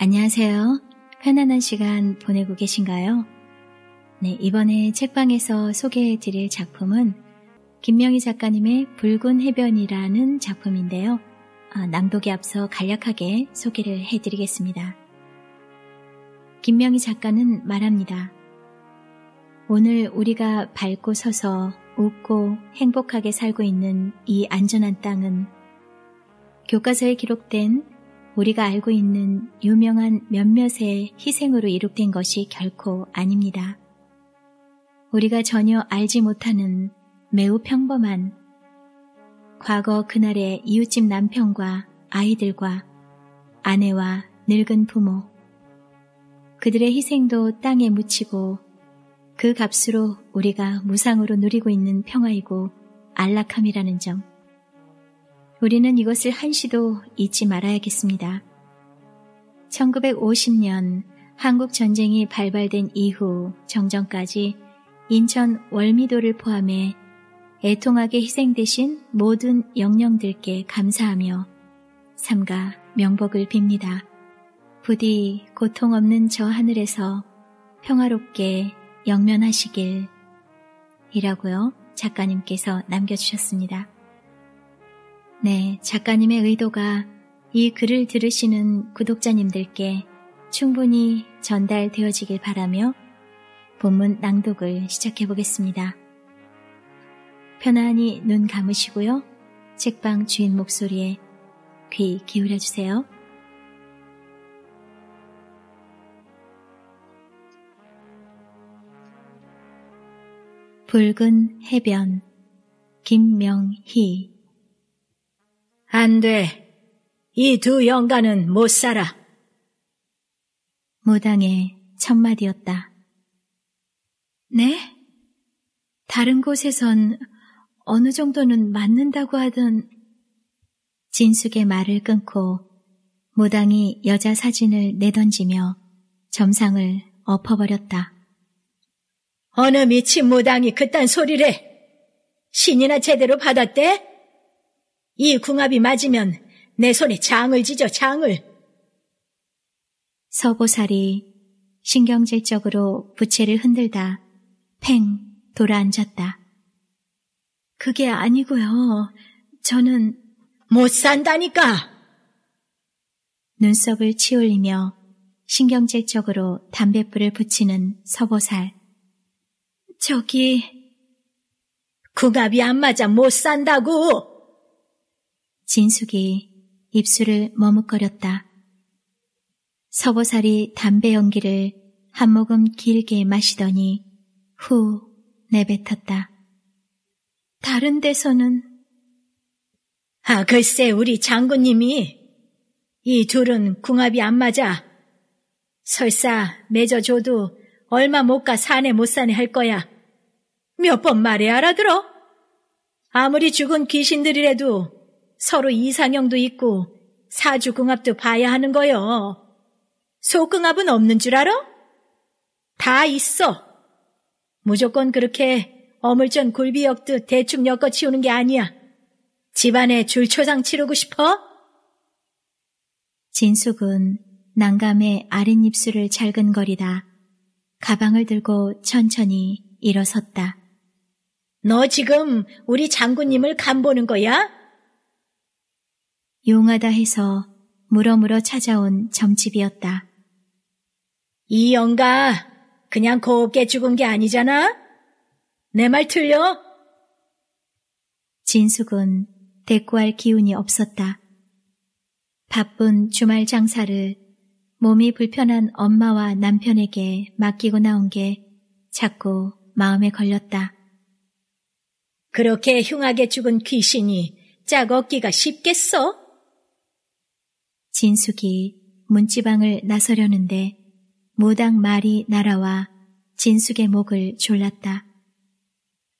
안녕하세요. 편안한 시간 보내고 계신가요? 네, 이번에 책방에서 소개해 드릴 작품은 김명희 작가님의 붉은 해변이라는 작품인데요. 아, 낭독에 앞서 간략하게 소개를 해 드리겠습니다. 김명희 작가는 말합니다. 오늘 우리가 밝고 서서 웃고 행복하게 살고 있는 이 안전한 땅은 교과서에 기록된 우리가 알고 있는 유명한 몇몇의 희생으로 이룩된 것이 결코 아닙니다. 우리가 전혀 알지 못하는 매우 평범한 과거 그날의 이웃집 남편과 아이들과 아내와 늙은 부모 그들의 희생도 땅에 묻히고 그 값으로 우리가 무상으로 누리고 있는 평화이고 안락함이라는 점 우리는 이것을 한시도 잊지 말아야겠습니다. 1950년 한국 전쟁이 발발된 이후 정전까지 인천 월미도를 포함해 애통하게 희생되신 모든 영령들께 감사하며 삼가 명복을 빕니다. 부디 고통 없는 저 하늘에서 평화롭게 영면하시길 이라고요 작가님께서 남겨주셨습니다. 네, 작가님의 의도가 이 글을 들으시는 구독자님들께 충분히 전달되어지길 바라며 본문 낭독을 시작해 보겠습니다. 편안히 눈 감으시고요. 책방 주인 목소리에 귀 기울여 주세요. 붉은 해변 김명희 안 돼. 이 두 영가는 못 살아. 무당의 첫마디였다. 네? 다른 곳에선 어느 정도는 맞는다고 하던 진숙의 말을 끊고 무당이 여자 사진을 내던지며 점상을 엎어버렸다. 어느 미친 무당이 그딴 소리를 신이나 제대로 받았대? 이 궁합이 맞으면 내 손에 장을 지죠, 장을. 서보살이 신경질적으로 부채를 흔들다 팽 돌아앉았다. 그게 아니고요. 저는 못 산다니까. 눈썹을 치올리며 신경질적으로 담뱃불을 붙이는 서보살. 저기 궁합이 안 맞아 못 산다고. 진숙이 입술을 머뭇거렸다. 서보살이 담배 연기를 한 모금 길게 마시더니 후 내뱉었다. 다른 데서는 아 글쎄 우리 장군님이 이 둘은 궁합이 안 맞아. 설사 맺어줘도 얼마 못 가 사내 못 사내 할 거야. 몇 번 말해 알아들어? 아무리 죽은 귀신들이라도 서로 이상형도 있고 사주궁합도 봐야 하는 거요. 소궁합은 없는 줄 알아? 다 있어. 무조건 그렇게 어물전 굴비 역듯 대충 엮어치우는 게 아니야. 집안에 줄초상 치르고 싶어? 진숙은 난감해 아랫입술을 잘근거리다 가방을 들고 천천히 일어섰다. 너 지금 우리 장군님을 간보는 거야? 용하다 해서 물어물어 찾아온 점집이었다. 이 영가 그냥 곱게 죽은 게 아니잖아? 내 말 틀려? 진숙은 대꾸할 기운이 없었다. 바쁜 주말 장사를 몸이 불편한 엄마와 남편에게 맡기고 나온 게 자꾸 마음에 걸렸다. 그렇게 흉하게 죽은 귀신이 짝없기가 쉽겠어? 진숙이 문지방을 나서려는데 모당 말이 날아와 진숙의 목을 졸랐다.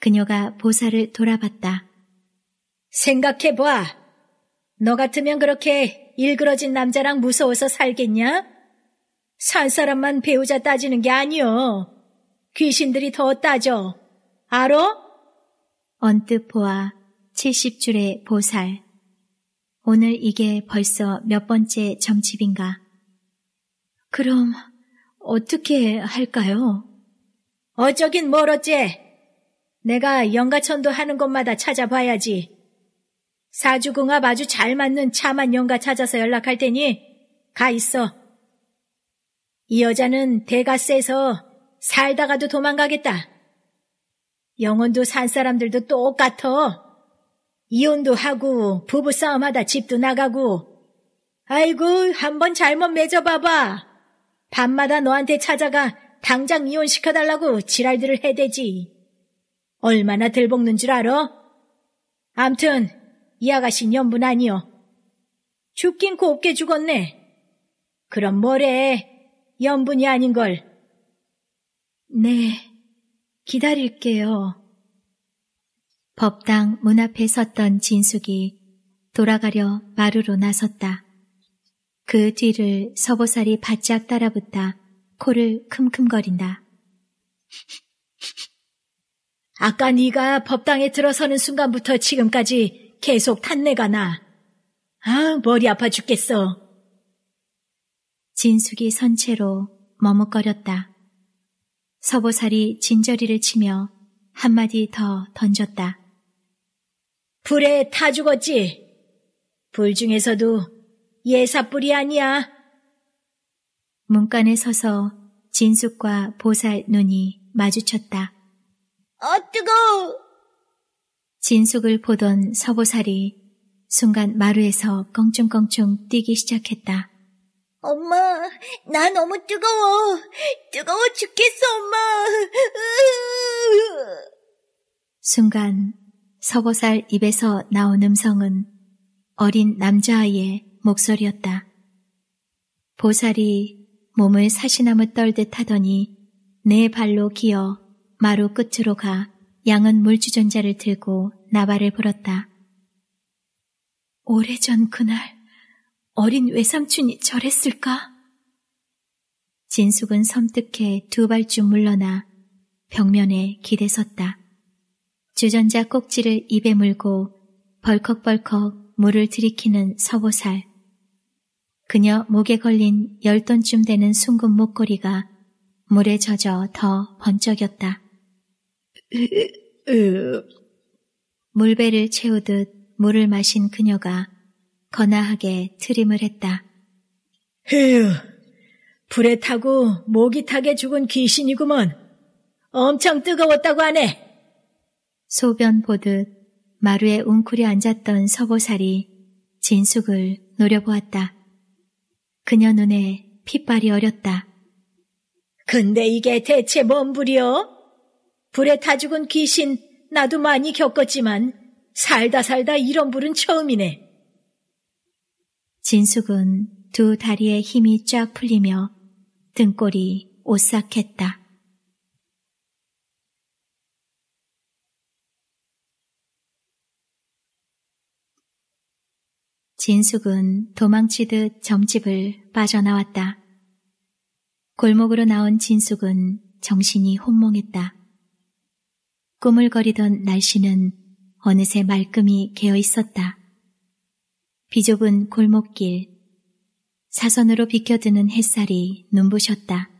그녀가 보살을 돌아봤다. 생각해봐. 너 같으면 그렇게 일그러진 남자랑 무서워서 살겠냐? 산 사람만 배우자 따지는 게아니오 귀신들이 더 따져. 알어? 언뜻 보아 70줄의 보살. 오늘 이게 벌써 몇 번째 점집인가? 그럼 어떻게 할까요? 어쩌긴 뭘 어째? 내가 영가천도 하는 곳마다 찾아봐야지. 사주궁합 아주 잘 맞는 차만 영가 찾아서 연락할 테니 가 있어. 이 여자는 대가 세서 살다가도 도망가겠다. 영혼도 산 사람들도 똑같어. 이혼도 하고 부부 싸움하다 집도 나가고 아이고 한번 잘못 맺어봐봐. 밤마다 너한테 찾아가 당장 이혼시켜달라고 지랄들을 해대지. 얼마나 들볶는 줄 알아? 암튼 이 아가씨 연분 아니오 죽긴 곱게 죽었네. 그럼 뭐래? 연분이 아닌걸. 네, 기다릴게요. 법당 문 앞에 섰던 진숙이 돌아가려 마루로 나섰다. 그 뒤를 서보살이 바짝 따라붙다 코를 큼큼거린다. 아까 네가 법당에 들어서는 순간부터 지금까지 계속 탄내가 나. 아, 머리 아파 죽겠어. 진숙이 선체로 머뭇거렸다. 서보살이 진저리를 치며 한마디 더 던졌다. 불에 타 죽었지. 불 중에서도 예사불이 아니야. 문간에 서서 진숙과 보살 눈이 마주쳤다. 어 뜨거워! 진숙을 보던 서보살이 순간 마루에서 껑충껑충 뛰기 시작했다. 엄마, 나 너무 뜨거워. 뜨거워 죽겠어, 엄마. 으으으. 순간 서보살 입에서 나온 음성은 어린 남자아이의 목소리였다. 보살이 몸을 사시나무 떨듯 하더니 네 발로 기어 마루 끝으로 가 양은 물주전자를 들고 나발을 불었다. 오래전 그날 어린 외삼촌이 저랬을까? 진숙은 섬뜩해 두 발쯤 물러나 벽면에 기대섰다. 주전자 꼭지를 입에 물고 벌컥벌컥 물을 들이키는 서보살. 그녀 목에 걸린 열 돈쯤 되는 순금 목걸이가 물에 젖어 더 번쩍였다. 물배를 채우듯 물을 마신 그녀가 거나하게 트림을 했다. 휴, 불에 타고 모기 타게 죽은 귀신이구먼. 엄청 뜨거웠다고 하네. 소변 보듯 마루에 웅크리 앉았던 서보살이 진숙을 노려보았다. 그녀 눈에 핏발이 어렸다. 근데 이게 대체 뭔 불이요? 불에 타 죽은 귀신 나도 많이 겪었지만 살다 살다 이런 불은 처음이네. 진숙은 두 다리에 힘이 쫙 풀리며 등골이 오싹했다. 진숙은 도망치듯 점집을 빠져나왔다. 골목으로 나온 진숙은 정신이 혼몽했다. 꾸물거리던 날씨는 어느새 말끔히 개어 있었다. 비좁은 골목길, 사선으로 비켜드는 햇살이 눈부셨다.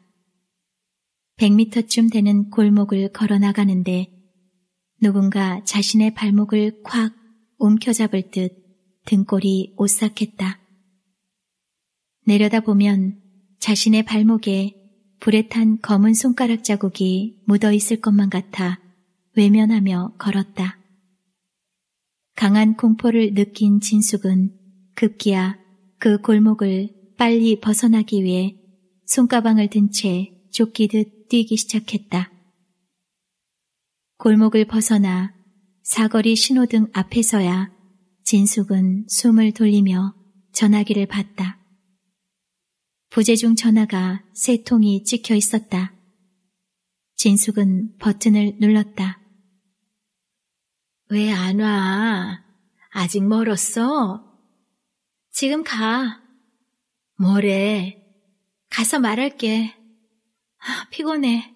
1 0 0미터쯤 되는 골목을 걸어 나가는데 누군가 자신의 발목을 콱 움켜잡을 듯 등골이 오싹했다. 내려다보면 자신의 발목에 불에 탄 검은 손가락 자국이 묻어 있을 것만 같아 외면하며 걸었다. 강한 공포를 느낀 진숙은 급기야 그 골목을 빨리 벗어나기 위해 손가방을 든 채 쫓기듯 뛰기 시작했다. 골목을 벗어나 사거리 신호등 앞에서야 진숙은 숨을 돌리며 전화기를 봤다. 부재중 전화가 세 통이 찍혀 있었다. 진숙은 버튼을 눌렀다. 왜 안 와? 아직 멀었어? 지금 가. 뭐래? 가서 말할게. 아, 피곤해.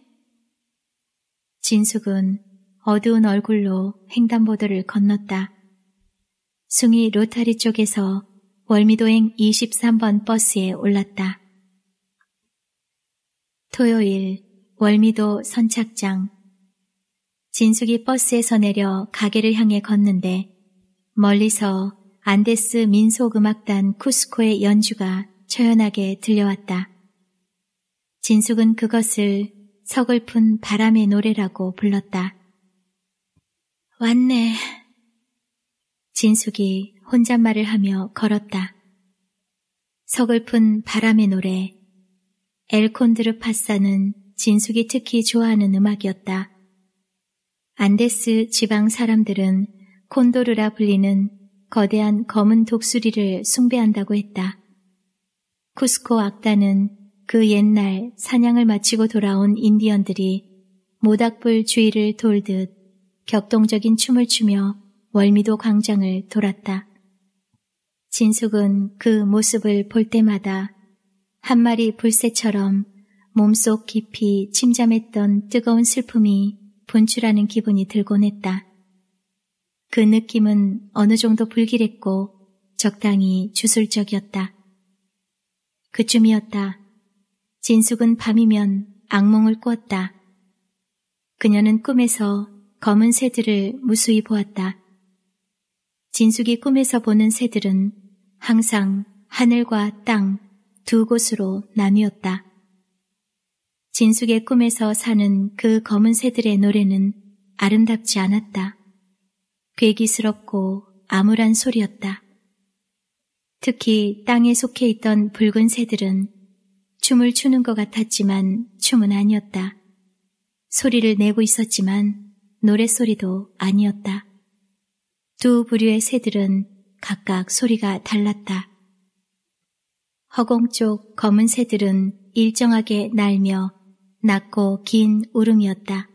진숙은 어두운 얼굴로 횡단보도를 건넜다. 숭이 로타리 쪽에서 월미도행 23번 버스에 올랐다. 토요일 월미도 선착장 진숙이 버스에서 내려 가게를 향해 걷는데 멀리서 안데스 민속음악단 쿠스코의 연주가 처연하게 들려왔다. 진숙은 그것을 서글픈 바람의 노래라고 불렀다. 왔네. 진숙이 혼잣말을 하며 걸었다. 서글픈 바람의 노래 엘콘드르 파사는 진숙이 특히 좋아하는 음악이었다. 안데스 지방 사람들은 콘도르라 불리는 거대한 검은 독수리를 숭배한다고 했다. 쿠스코 악단은 그 옛날 사냥을 마치고 돌아온 인디언들이 모닥불 주위를 돌듯 격동적인 춤을 추며 월미도 광장을 돌았다. 진숙은 그 모습을 볼 때마다 한 마리 불새처럼 몸속 깊이 침잠했던 뜨거운 슬픔이 분출하는 기분이 들곤 했다. 그 느낌은 어느 정도 불길했고 적당히 주술적이었다. 그쯤이었다. 진숙은 밤이면 악몽을 꾸었다. 그녀는 꿈에서 검은 새들을 무수히 보았다. 진숙이 꿈에서 보는 새들은 항상 하늘과 땅 두 곳으로 나뉘었다. 진숙의 꿈에서 사는 그 검은 새들의 노래는 아름답지 않았다. 괴기스럽고 암울한 소리였다. 특히 땅에 속해 있던 붉은 새들은 춤을 추는 것 같았지만 춤은 아니었다. 소리를 내고 있었지만 노랫소리도 아니었다. 두 부류의 새들은 각각 소리가 달랐다. 허공 쪽 검은 새들은 일정하게 날며 낮고 긴 울음이었다.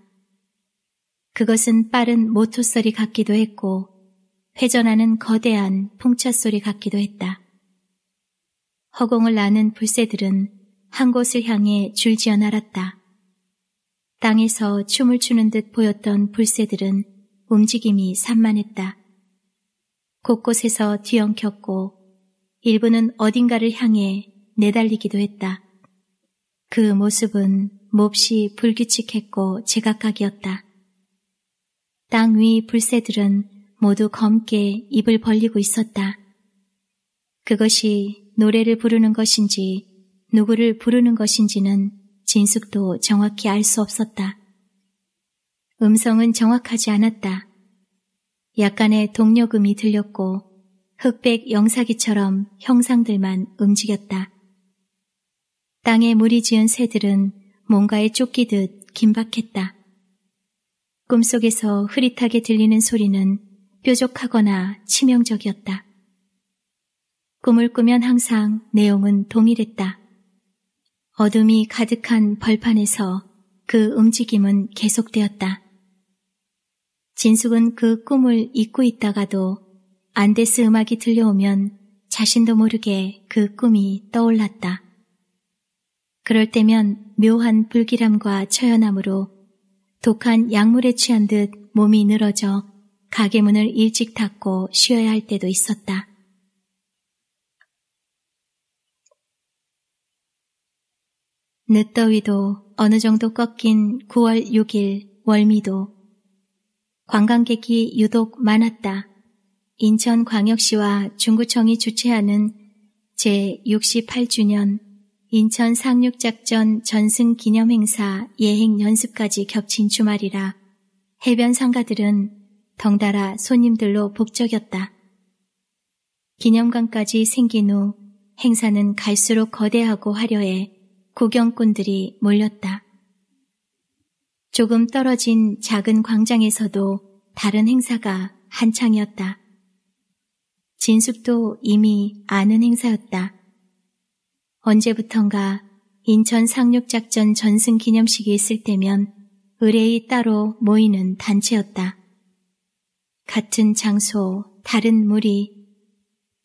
그것은 빠른 모토 소리 같기도 했고 회전하는 거대한 풍차 소리 같기도 했다. 허공을 나는 불새들은 한 곳을 향해 줄지어 날았다. 땅에서 춤을 추는 듯 보였던 불새들은 움직임이 산만했다. 곳곳에서 뒤엉켰고 일부는 어딘가를 향해 내달리기도 했다. 그 모습은 몹시 불규칙했고 제각각이었다. 땅 위 불새들은 모두 검게 입을 벌리고 있었다. 그것이 노래를 부르는 것인지 누구를 부르는 것인지는 진숙도 정확히 알 수 없었다. 음성은 정확하지 않았다. 약간의 동력음이 들렸고 흑백 영사기처럼 형상들만 움직였다. 땅에 물이 지은 새들은 뭔가에 쫓기듯 긴박했다. 꿈속에서 흐릿하게 들리는 소리는 뾰족하거나 치명적이었다. 꿈을 꾸면 항상 내용은 동일했다. 어둠이 가득한 벌판에서 그 움직임은 계속되었다. 진숙은 그 꿈을 잊고 있다가도 안데스 음악이 들려오면 자신도 모르게 그 꿈이 떠올랐다. 그럴 때면 묘한 불길함과 처연함으로 독한 약물에 취한 듯 몸이 늘어져 가게 문을 일찍 닫고 쉬어야 할 때도 있었다. 늦더위도 어느 정도 꺾인 9월 6일 월미도 관광객이 유독 많았다. 인천광역시와 중구청이 주최하는 제68주년 인천 상륙작전 전승 기념행사 예행 연습까지 겹친 주말이라 해변 상가들은 덩달아 손님들로 북적였다. 기념관까지 생긴 후 행사는 갈수록 거대하고 화려해 구경꾼들이 몰렸다. 조금 떨어진 작은 광장에서도 다른 행사가 한창이었다. 진숙도 이미 아는 행사였다. 언제부턴가 인천 상륙작전 전승 기념식이 있을 때면 의뢰이 따로 모이는 단체였다. 같은 장소, 다른 무리.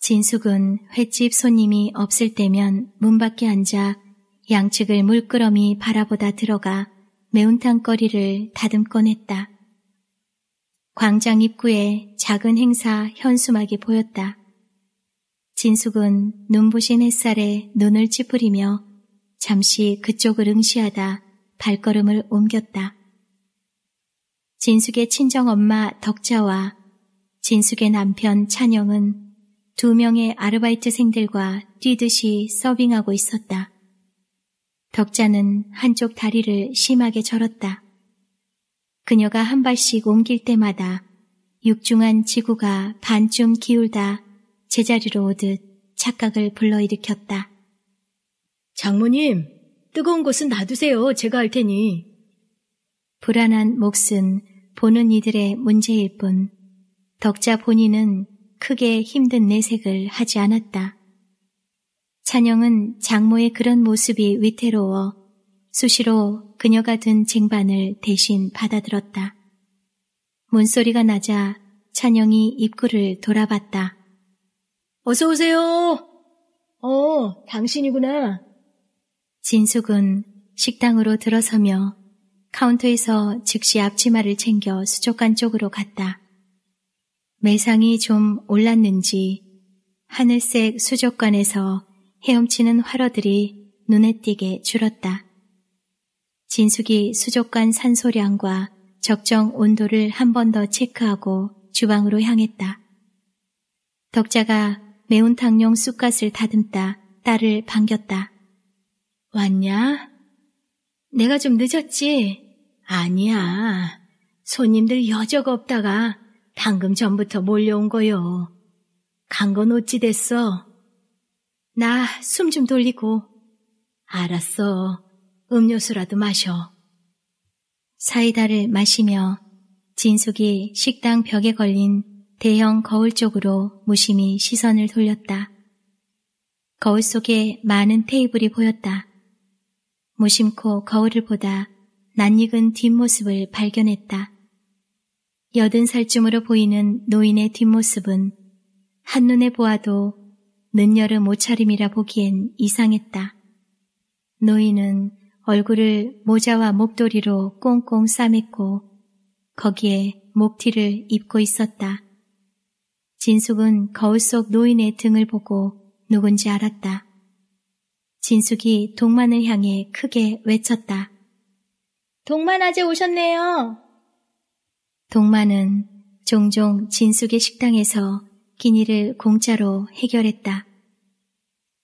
진숙은 횟집 손님이 없을 때면 문 밖에 앉아 양측을 물끄러미 바라보다 들어가 매운탕거리를 다듬꺼냈다. 광장 입구에 작은 행사 현수막이 보였다. 진숙은 눈부신 햇살에 눈을 찌푸리며 잠시 그쪽을 응시하다 발걸음을 옮겼다. 진숙의 친정엄마 덕자와 진숙의 남편 찬영은 두 명의 아르바이트생들과 뛰듯이 서빙하고 있었다. 덕자는 한쪽 다리를 심하게 절었다. 그녀가 한 발씩 옮길 때마다 육중한 지구가 반쯤 기울다 제자리로 오듯 착각을 불러일으켰다. 장모님, 뜨거운 곳은 놔두세요. 제가 할 테니. 불안한 몫은 보는 이들의 문제일 뿐 덕자 본인은 크게 힘든 내색을 하지 않았다. 찬영은 장모의 그런 모습이 위태로워 수시로 그녀가 든 쟁반을 대신 받아들었다. 문소리가 나자 찬영이 입구를 돌아봤다. 어서 오세요. 어, 당신이구나. 진숙은 식당으로 들어서며 카운터에서 즉시 앞치마를 챙겨 수족관 쪽으로 갔다. 매상이 좀 올랐는지 하늘색 수족관에서 헤엄치는 활어들이 눈에 띄게 줄었다. 진숙이 수족관 산소량과 적정 온도를 한 번 더 체크하고 주방으로 향했다. 덕자가 매운탕용 쑥갓을 다듬다 딸을 반겼다. 왔냐? 내가 좀 늦었지? 아니야. 손님들 여적 없다가 방금 전부터 몰려온 거요. 간 건 어찌 됐어? 나숨좀 돌리고. 알았어. 음료수라도 마셔. 사이다를 마시며 진숙이 식당 벽에 걸린 대형 거울 쪽으로 무심히 시선을 돌렸다. 거울 속에 많은 테이블이 보였다. 무심코 거울을 보다 낯익은 뒷모습을 발견했다. 여든 살쯤으로 보이는 노인의 뒷모습은 한눈에 보아도 늦여름 옷차림이라 보기엔 이상했다. 노인은 얼굴을 모자와 목도리로 꽁꽁 싸맸고 거기에 목티를 입고 있었다. 진숙은 거울 속 노인의 등을 보고 누군지 알았다. 진숙이 동만을 향해 크게 외쳤다. 동만 아재 오셨네요. 동만은 종종 진숙의 식당에서 기니를 공짜로 해결했다.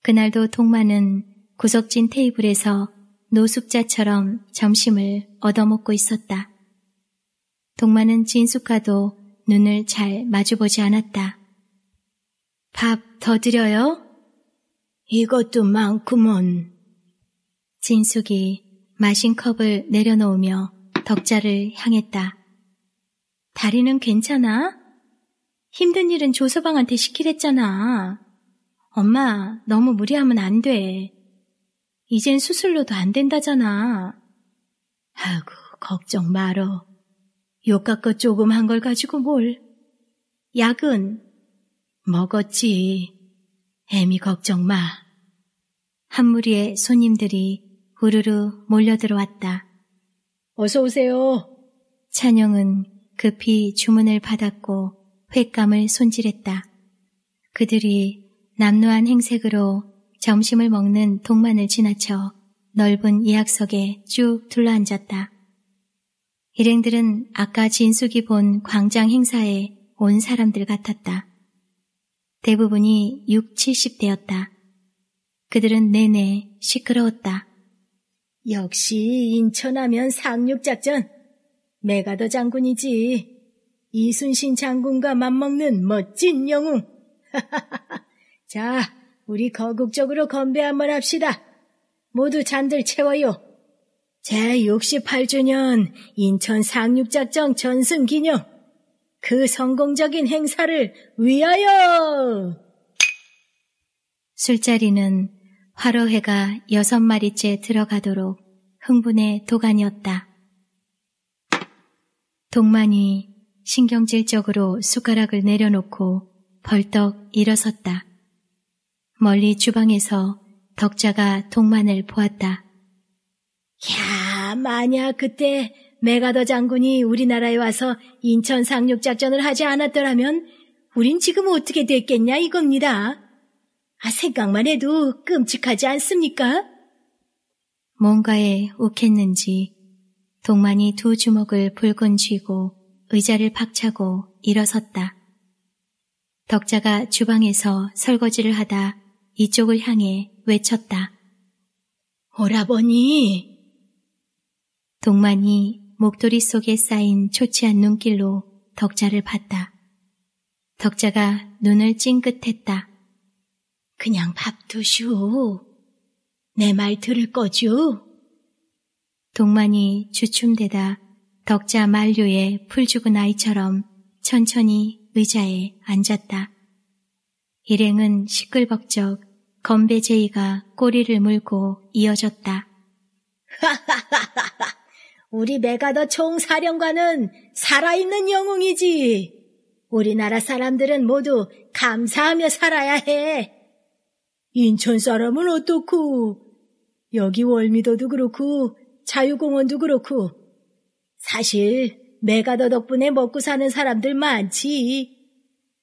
그날도 동마는 구석진 테이블에서 노숙자처럼 점심을 얻어먹고 있었다. 동마는 진숙하도 눈을 잘 마주보지 않았다. 밥 더 드려요? 이것도 많구먼. 진숙이 마신 컵을 내려놓으며 덕자를 향했다. 다리는 괜찮아? 힘든 일은 조서방한테 시키랬잖아. 엄마, 너무 무리하면 안 돼. 이젠 수술로도 안 된다잖아. 아이고, 걱정 말어. 욕갖껏 조금 한 걸 가지고 뭘. 약은 먹었지. 애미 걱정 마. 한 무리의 손님들이 우르르 몰려들어왔다. 어서 오세요. 찬영은 급히 주문을 받았고 횟감을 손질했다. 그들이 남루한 행색으로 점심을 먹는 동만을 지나쳐 넓은 예약석에쭉 둘러앉았다. 일행들은 아까 진숙이 본 광장 행사에 온 사람들 같았다. 대부분이 6, 70대였다. 그들은 내내 시끄러웠다. 역시 인천하면 상륙작전. 메가더 장군이지. 이순신 장군과 맞먹는 멋진 영웅. 자, 우리 거국적으로 건배 한번 합시다. 모두 잔들 채워요. 제68주년 인천 상륙작전 전승 기념. 그 성공적인 행사를 위하여! 술자리는 화로회가 여섯 마리째 들어가도록 흥분의 도가니였다. 동만이 신경질적으로 숟가락을 내려놓고 벌떡 일어섰다. 멀리 주방에서 덕자가 동만을 보았다. 야, 만약 그때 메가더 장군이 우리나라에 와서 인천 상륙작전을 하지 않았더라면 우린 지금 어떻게 됐겠냐 이겁니다. 아, 생각만 해도 끔찍하지 않습니까? 뭔가에 욱했는지 동만이 두 주먹을 붉은 쥐고 의자를 박차고 일어섰다. 덕자가 주방에서 설거지를 하다 이쪽을 향해 외쳤다. 오라버니! 동만이 목도리 속에 쌓인 초치한 눈길로 덕자를 봤다. 덕자가 눈을 찡긋했다. 그냥 밥 드슈. 내 말 들을 거죠? 동만이 주춤대다 덕자 만류의 풀 죽은 아이처럼 천천히 의자에 앉았다. 일행은 시끌벅적 건배 제이가 꼬리를 물고 이어졌다. 하하하하하! 우리 메가더 총사령관은 살아있는 영웅이지. 우리나라 사람들은 모두 감사하며 살아야 해. 인천 사람은 어떻고 여기 월미도도 그렇고 자유공원도 그렇고 사실 내가 너 덕분에 먹고 사는 사람들 많지.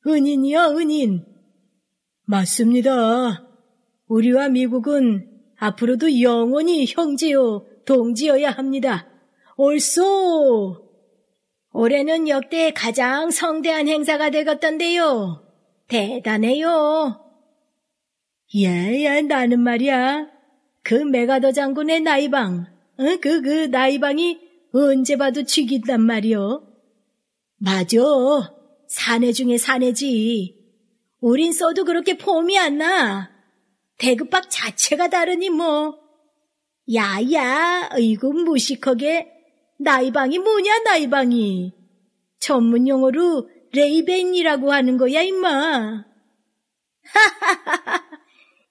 은인이요, 은인. 맞습니다. 우리와 미국은 앞으로도 영원히 형제요, 동지여야 합니다. 옳소! 올해는 역대 가장 성대한 행사가 되겠던데요. 대단해요. 예, 예, 나는 말이야. 그 메가더 장군의 나이방, 응, 그, 그 나이방이 언제 봐도 죽인단 말이오. 맞어 사내 중에 사내지. 우린 써도 그렇게 폼이 안 나. 대급박 자체가 다르니 뭐. 야야, 이거 무식하게. 나이방이 뭐냐, 나이방이. 전문 용어로 레이벤이라고 하는 거야, 임마. 하하하하.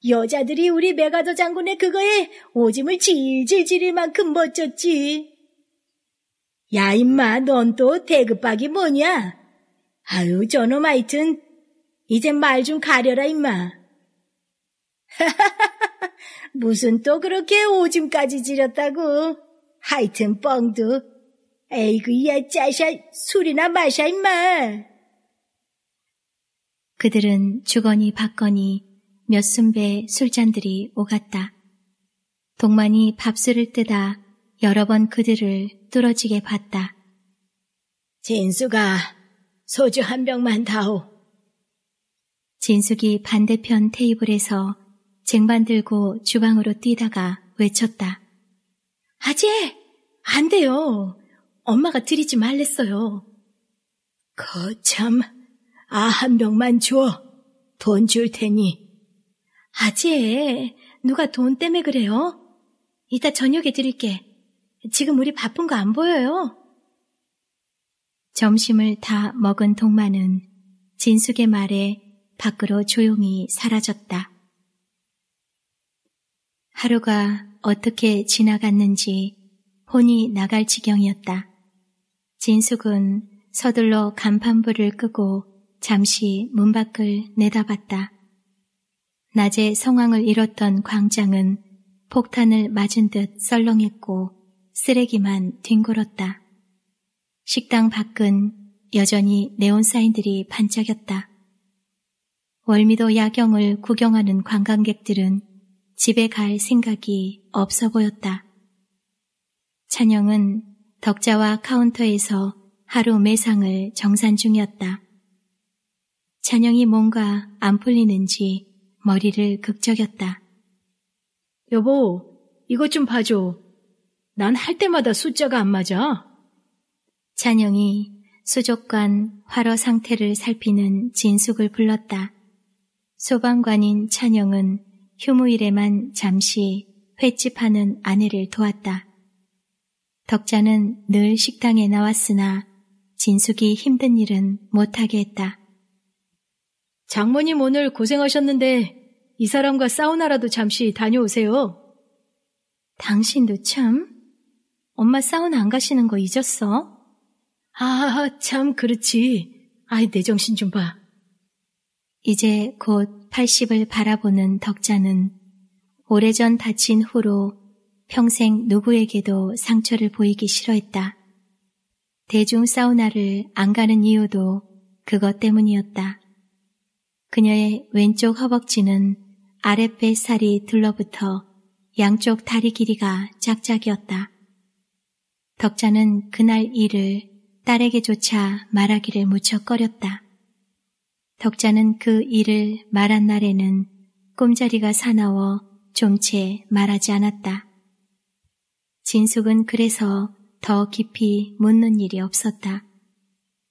여자들이 우리 메가더 장군의 그거에 오줌을 질질 지릴 만큼 멋졌지. 야, 임마, 넌 또 대급박이 뭐냐? 아유, 저놈 하여튼, 이제 말 좀 가려라, 임마. 하하하하, 무슨 또 그렇게 오줌까지 지렸다고. 하여튼 뻥두에이구 야, 짜샤, 술이나 마샤 임마. 그들은 주거니 받거니 몇 순배 술잔들이 오갔다. 동만이 밥 쓰를 뜨다 여러 번 그들을 뚫어지게 봤다. 진수가 소주 한 병만 다오. 진숙이 반대편 테이블에서 쟁반 들고 주방으로 뛰다가 외쳤다. 아재! 안 돼요. 엄마가 드리지 말랬어요. 거참, 그 아한 병만 줘. 돈 줄 테니. 아재, 누가 돈 때문에 그래요? 이따 저녁에 드릴게. 지금 우리 바쁜 거 안 보여요? 점심을 다 먹은 동마는 진숙의 말에 밖으로 조용히 사라졌다. 하루가 어떻게 지나갔는지 혼이 나갈 지경이었다. 진숙은 서둘러 간판불을 끄고 잠시 문 밖을 내다봤다. 낮에 성황을 잃었던 광장은 폭탄을 맞은 듯 썰렁했고 쓰레기만 뒹굴었다. 식당 밖은 여전히 네온사인들이 반짝였다. 월미도 야경을 구경하는 관광객들은 집에 갈 생각이 없어 보였다. 찬영은 덕자와 카운터에서 하루 매상을 정산 중이었다. 찬영이 뭔가 안 풀리는지 머리를 극적였다. 여보, 이것 좀 봐줘. 난할 때마다 숫자가 안 맞아. 찬영이 수족관 화어 상태를 살피는 진숙을 불렀다. 소방관인 찬영은 휴무일에만 잠시 횟집하는 아내를 도왔다. 덕자는 늘 식당에 나왔으나 진숙이 힘든 일은 못하게 했다. 장모님 오늘 고생하셨는데 이 사람과 사우나라도 잠시 다녀오세요. 당신도 참 엄마 사우나 안 가시는 거 잊었어? 아, 참, 그렇지. 아이, 내 정신 좀 봐. 이제 곧 80을 바라보는 덕자는 오래전 다친 후로 평생 누구에게도 상처를 보이기 싫어했다. 대중 사우나를 안 가는 이유도 그것 때문이었다. 그녀의 왼쪽 허벅지는 아랫배 살이 둘러붙어 양쪽 다리 길이가 짝짝이었다. 덕자는 그날 일을 딸에게조차 말하기를 무척 꺼렸다. 덕자는 그 일을 말한 날에는 꿈자리가 사나워 좀 채 말하지 않았다. 진숙은 그래서 더 깊이 묻는 일이 없었다.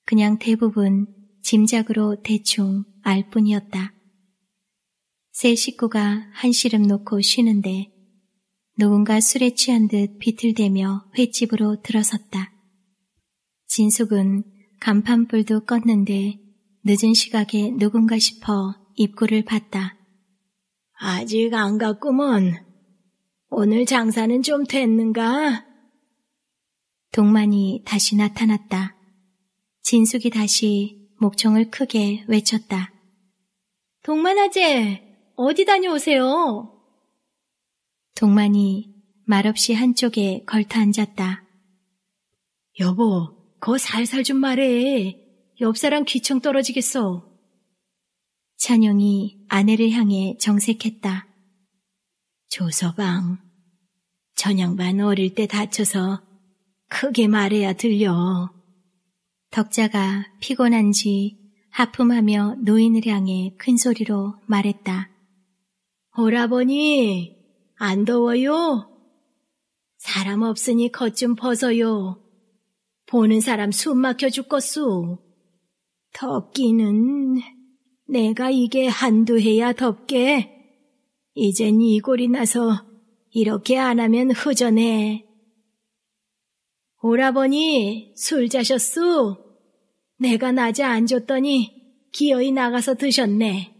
그냥 대부분 짐작으로 대충 알 뿐이었다. 세 식구가 한시름 놓고 쉬는데 누군가 술에 취한 듯 비틀대며 횟집으로 들어섰다. 진숙은 간판불도 껐는데 늦은 시각에 누군가 싶어 입구를 봤다. 아직 안 갔구먼. 오늘 장사는 좀 됐는가? 동만이 다시 나타났다. 진숙이 다시 목청을 크게 외쳤다. 동만 아재, 어디 다녀오세요? 동만이 말없이 한쪽에 걸터 앉았다. 여보, 거 살살 좀 말해. 옆사람 귀청 떨어지겠어. 찬영이 아내를 향해 정색했다. 조서방, 전양반 어릴 때 다쳐서 크게 말해야 들려. 덕자가 피곤한지 하품하며 노인을 향해 큰 소리로 말했다. 오라버니, 안 더워요? 사람 없으니 겉 좀 벗어요. 보는 사람 숨 막혀 죽겠소. 덥기는 내가 이게 한두 해야 덥게. 이젠 이골이 네 나서 이렇게 안 하면 허전해. 오라버니 술 자셨소? 내가 낮에 안 줬더니 기어이 나가서 드셨네.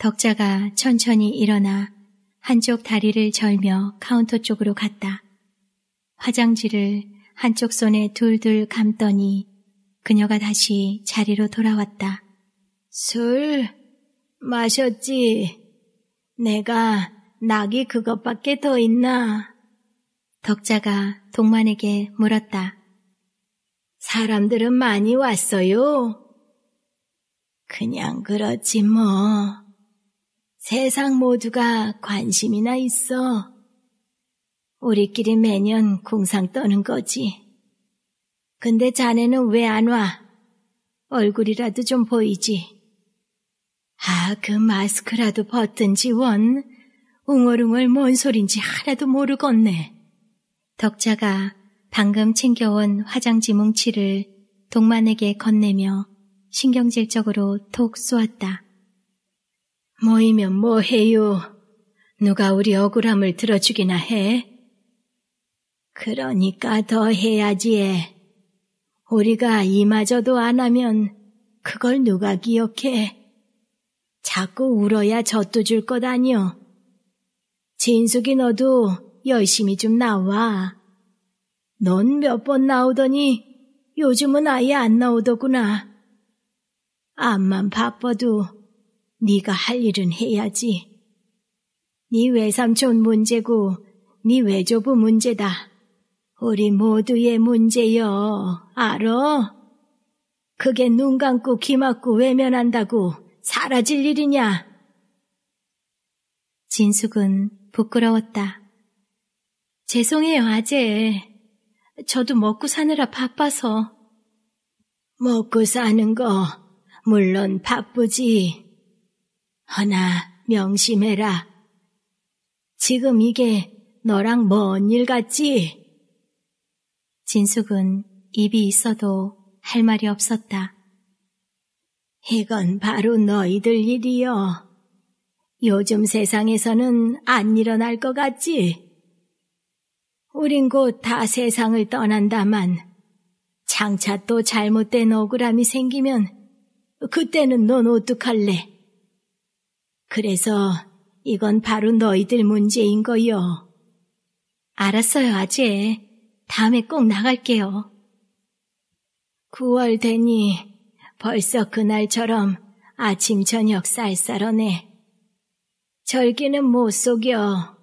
덕자가 천천히 일어나 한쪽 다리를 절며 카운터 쪽으로 갔다. 화장지를 한쪽 손에 둘둘 감더니 그녀가 다시 자리로 돌아왔다. 술 마셨지? 내가 낙이 그것밖에 더 있나? 덕자가 동만에게 물었다. 사람들은 많이 왔어요? 그냥 그렇지 뭐. 세상 모두가 관심이나 있어. 우리끼리 매년 궁상 떠는 거지. 근데 자네는 왜 안 와? 얼굴이라도 좀 보이지. 아, 그 마스크라도 벗든지 원. 웅얼웅얼 뭔 소린지 하나도 모르겠네. 덕자가 방금 챙겨온 화장지 뭉치를 동만에게 건네며 신경질적으로 톡 쏘았다. 모이면 뭐해요? 누가 우리 억울함을 들어주기나 해? 그러니까 더 해야지. 우리가 이마저도 안 하면 그걸 누가 기억해? 자꾸 울어야 젖도 줄 것 아니여. 진숙이 너도 열심히 좀 나와. 넌 몇 번 나오더니 요즘은 아예 안 나오더구나. 암만 바빠도 네가 할 일은 해야지. 네 외삼촌 문제고 네 외조부 문제다. 우리 모두의 문제여. 알어 그게 눈 감고 귀 막고 외면한다고 사라질 일이냐? 진숙은 부끄러웠다. 죄송해요, 아재. 저도 먹고 사느라 바빠서. 먹고 사는 거, 물론 바쁘지. 허나 명심해라. 지금 이게 너랑 먼 일 같지? 진숙은 입이 있어도 할 말이 없었다. 이건 바로 너희들 일이여. 요즘 세상에서는 안 일어날 것 같지? 우린 곧 다 세상을 떠난다만 장차 또 잘못된 억울함이 생기면 그때는 넌 어떡할래? 그래서 이건 바로 너희들 문제인 거요. 알았어요, 아재. 다음에 꼭 나갈게요. 9월 되니 벌써 그날처럼 아침 저녁 쌀쌀하네. 절기는 못 속여.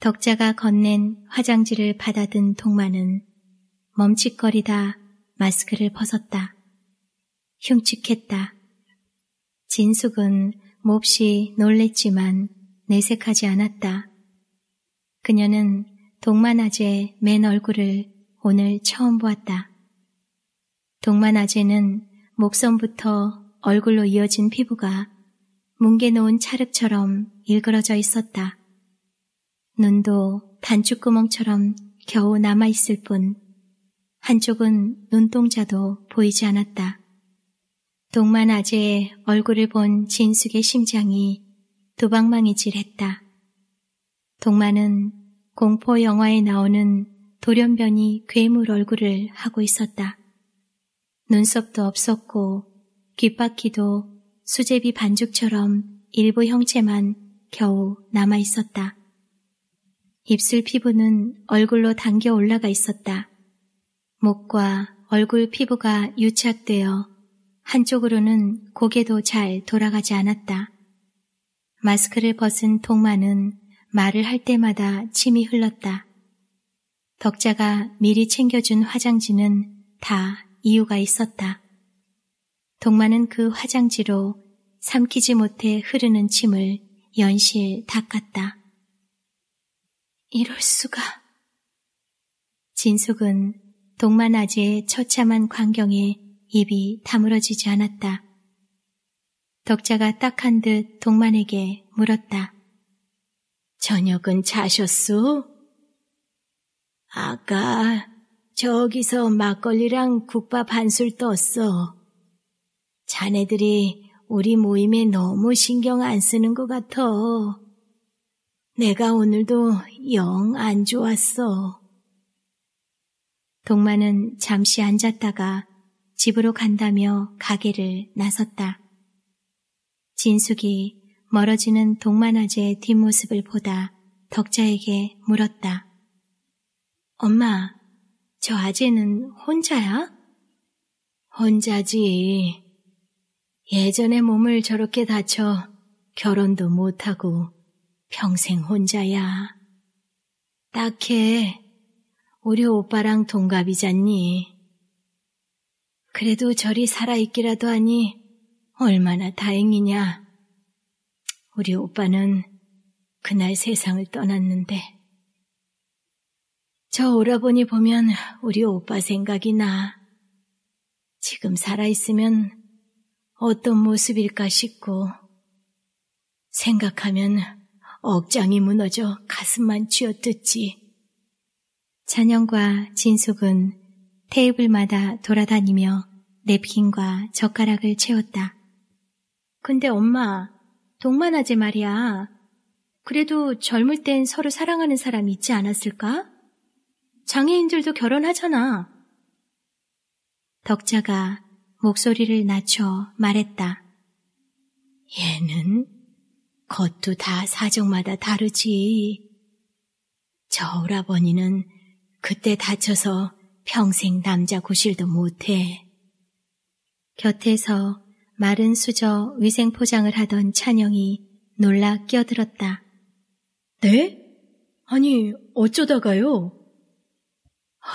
덕자가 건넨 화장지를 받아든 동만은 멈칫거리다 마스크를 벗었다. 흉측했다. 진숙은 몹시 놀랬지만 내색하지 않았다. 그녀는 동만아재 맨 얼굴을 오늘 처음 보았다. 동만아재는 목선부터 얼굴로 이어진 피부가 뭉개놓은 찰흙처럼 일그러져 있었다. 눈도 단추구멍처럼 겨우 남아있을 뿐 한쪽은 눈동자도 보이지 않았다. 동만 아재의 얼굴을 본 진숙의 심장이 도박망이질했다 동만은 공포 영화에 나오는 돌연변이 괴물 얼굴을 하고 있었다. 눈썹도 없었고 귓바퀴도 수제비 반죽처럼 일부 형체만 겨우 남아 있었다. 입술 피부는 얼굴로 당겨 올라가 있었다. 목과 얼굴 피부가 유착되어 한쪽으로는 고개도 잘 돌아가지 않았다. 마스크를 벗은 동마는 말을 할 때마다 침이 흘렀다. 덕자가 미리 챙겨준 화장지는 다 이유가 있었다. 동마는그 화장지로 삼키지 못해 흐르는 침을 연실 닦았다. 이럴 수가. 진숙은 동마 아재의 처참한 광경에 입이 다물어지지 않았다. 덕자가 딱한 듯 동만에게 물었다. 저녁은 자셨소? 아까 저기서 막걸리랑 국밥 한 술 떴어. 자네들이 우리 모임에 너무 신경 안 쓰는 것 같아. 내가 오늘도 영 안 좋았어. 동만은 잠시 앉았다가 집으로 간다며 가게를 나섰다. 진숙이 멀어지는 동만아재의 뒷모습을 보다 덕자에게 물었다. 엄마, 저 아재는 혼자야? 혼자지. 예전에 몸을 저렇게 다쳐 결혼도 못하고 평생 혼자야. 딱해. 우리 오빠랑 동갑이잖니. 그래도 저리 살아있기라도 하니 얼마나 다행이냐. 우리 오빠는 그날 세상을 떠났는데. 저 오라버니 보면 우리 오빠 생각이 나. 지금 살아있으면 어떤 모습일까 싶고, 생각하면 억장이 무너져 가슴만 쥐어뜯지. 찬영과 진숙은 테이블마다 돌아다니며 냅킨과 젓가락을 채웠다. 근데 엄마, 동만하지 말이야. 그래도 젊을 땐 서로 사랑하는 사람 있지 않았을까? 장애인들도 결혼하잖아. 덕자가 목소리를 낮춰 말했다. 얘는 겉도 다 사정마다 다르지. 저 오라버니는 그때 다쳐서 평생 남자 구실도 못해. 곁에서 마른 수저 위생 포장을 하던 찬영이 놀라 끼어들었다. 네? 아니, 어쩌다가요?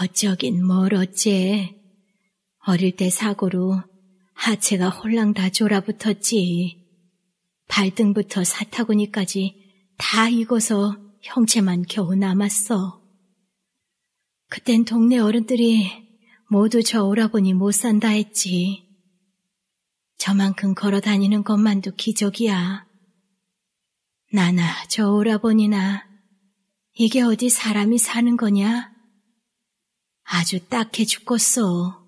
어쩌긴 뭘 어째. 어릴 때 사고로 하체가 홀랑 다 졸아붙었지. 발등부터 사타구니까지 다 익어서 형체만 겨우 남았어. 그땐 동네 어른들이 모두 저 오라버니 못 산다 했지. 저만큼 걸어 다니는 것만도 기적이야. 나나 저 오라버니나 이게 어디 사람이 사는 거냐? 아주 딱해 죽겠어.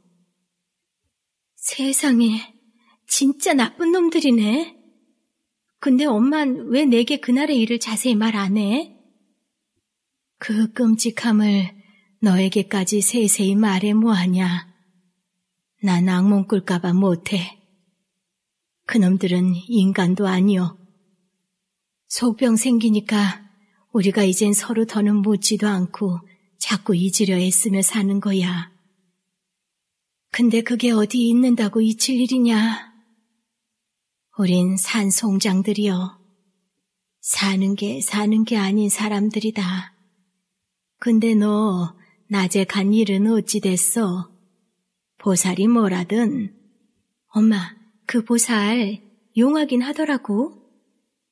세상에 진짜 나쁜 놈들이네. 근데 엄만 왜 내게 그날의 일을 자세히 말 안 해? 그 끔찍함을 너에게까지 세세히 말해 뭐하냐. 난 악몽 꿀까봐 못해. 그놈들은 인간도 아니오. 속병 생기니까 우리가 이젠 서로 더는 묻지도 않고 자꾸 잊으려 애쓰며 사는 거야. 근데 그게 어디 있는다고 잊힐 일이냐? 우린 산송장들이여. 사는 게 사는 게 아닌 사람들이다. 근데 너 낮에 간 일은 어찌 됐어? 보살이 뭐라든. 엄마, 그 보살 용하긴 하더라고.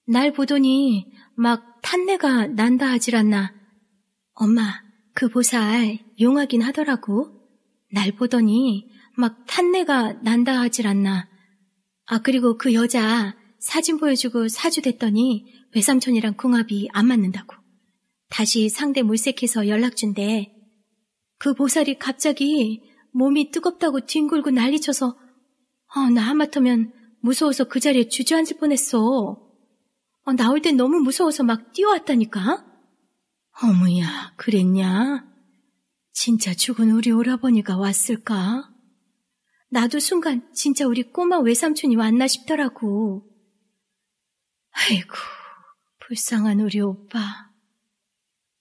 날 보더니 막 탄내가 난다 하질 않나. 엄마, 그 보살 용하긴 하더라고. 날 보더니 막 탄내가 난다 하질 않나. 아, 그리고 그 여자 사진 보여주고 사주됐더니 외삼촌이랑 궁합이 안 맞는다고. 다시 상대 물색해서 연락 준대. 그 보살이 갑자기 몸이 뜨겁다고 뒹굴고 난리쳐서 어, 나 하마터면 무서워서 그 자리에 주저앉을 뻔했어. 어, 나올 땐 너무 무서워서 막 뛰어왔다니까. 어머야, 그랬냐? 진짜 죽은 우리 오라버니가 왔을까? 나도 순간 진짜 우리 꼬마 외삼촌이 왔나 싶더라고. 아이고, 불쌍한 우리 오빠.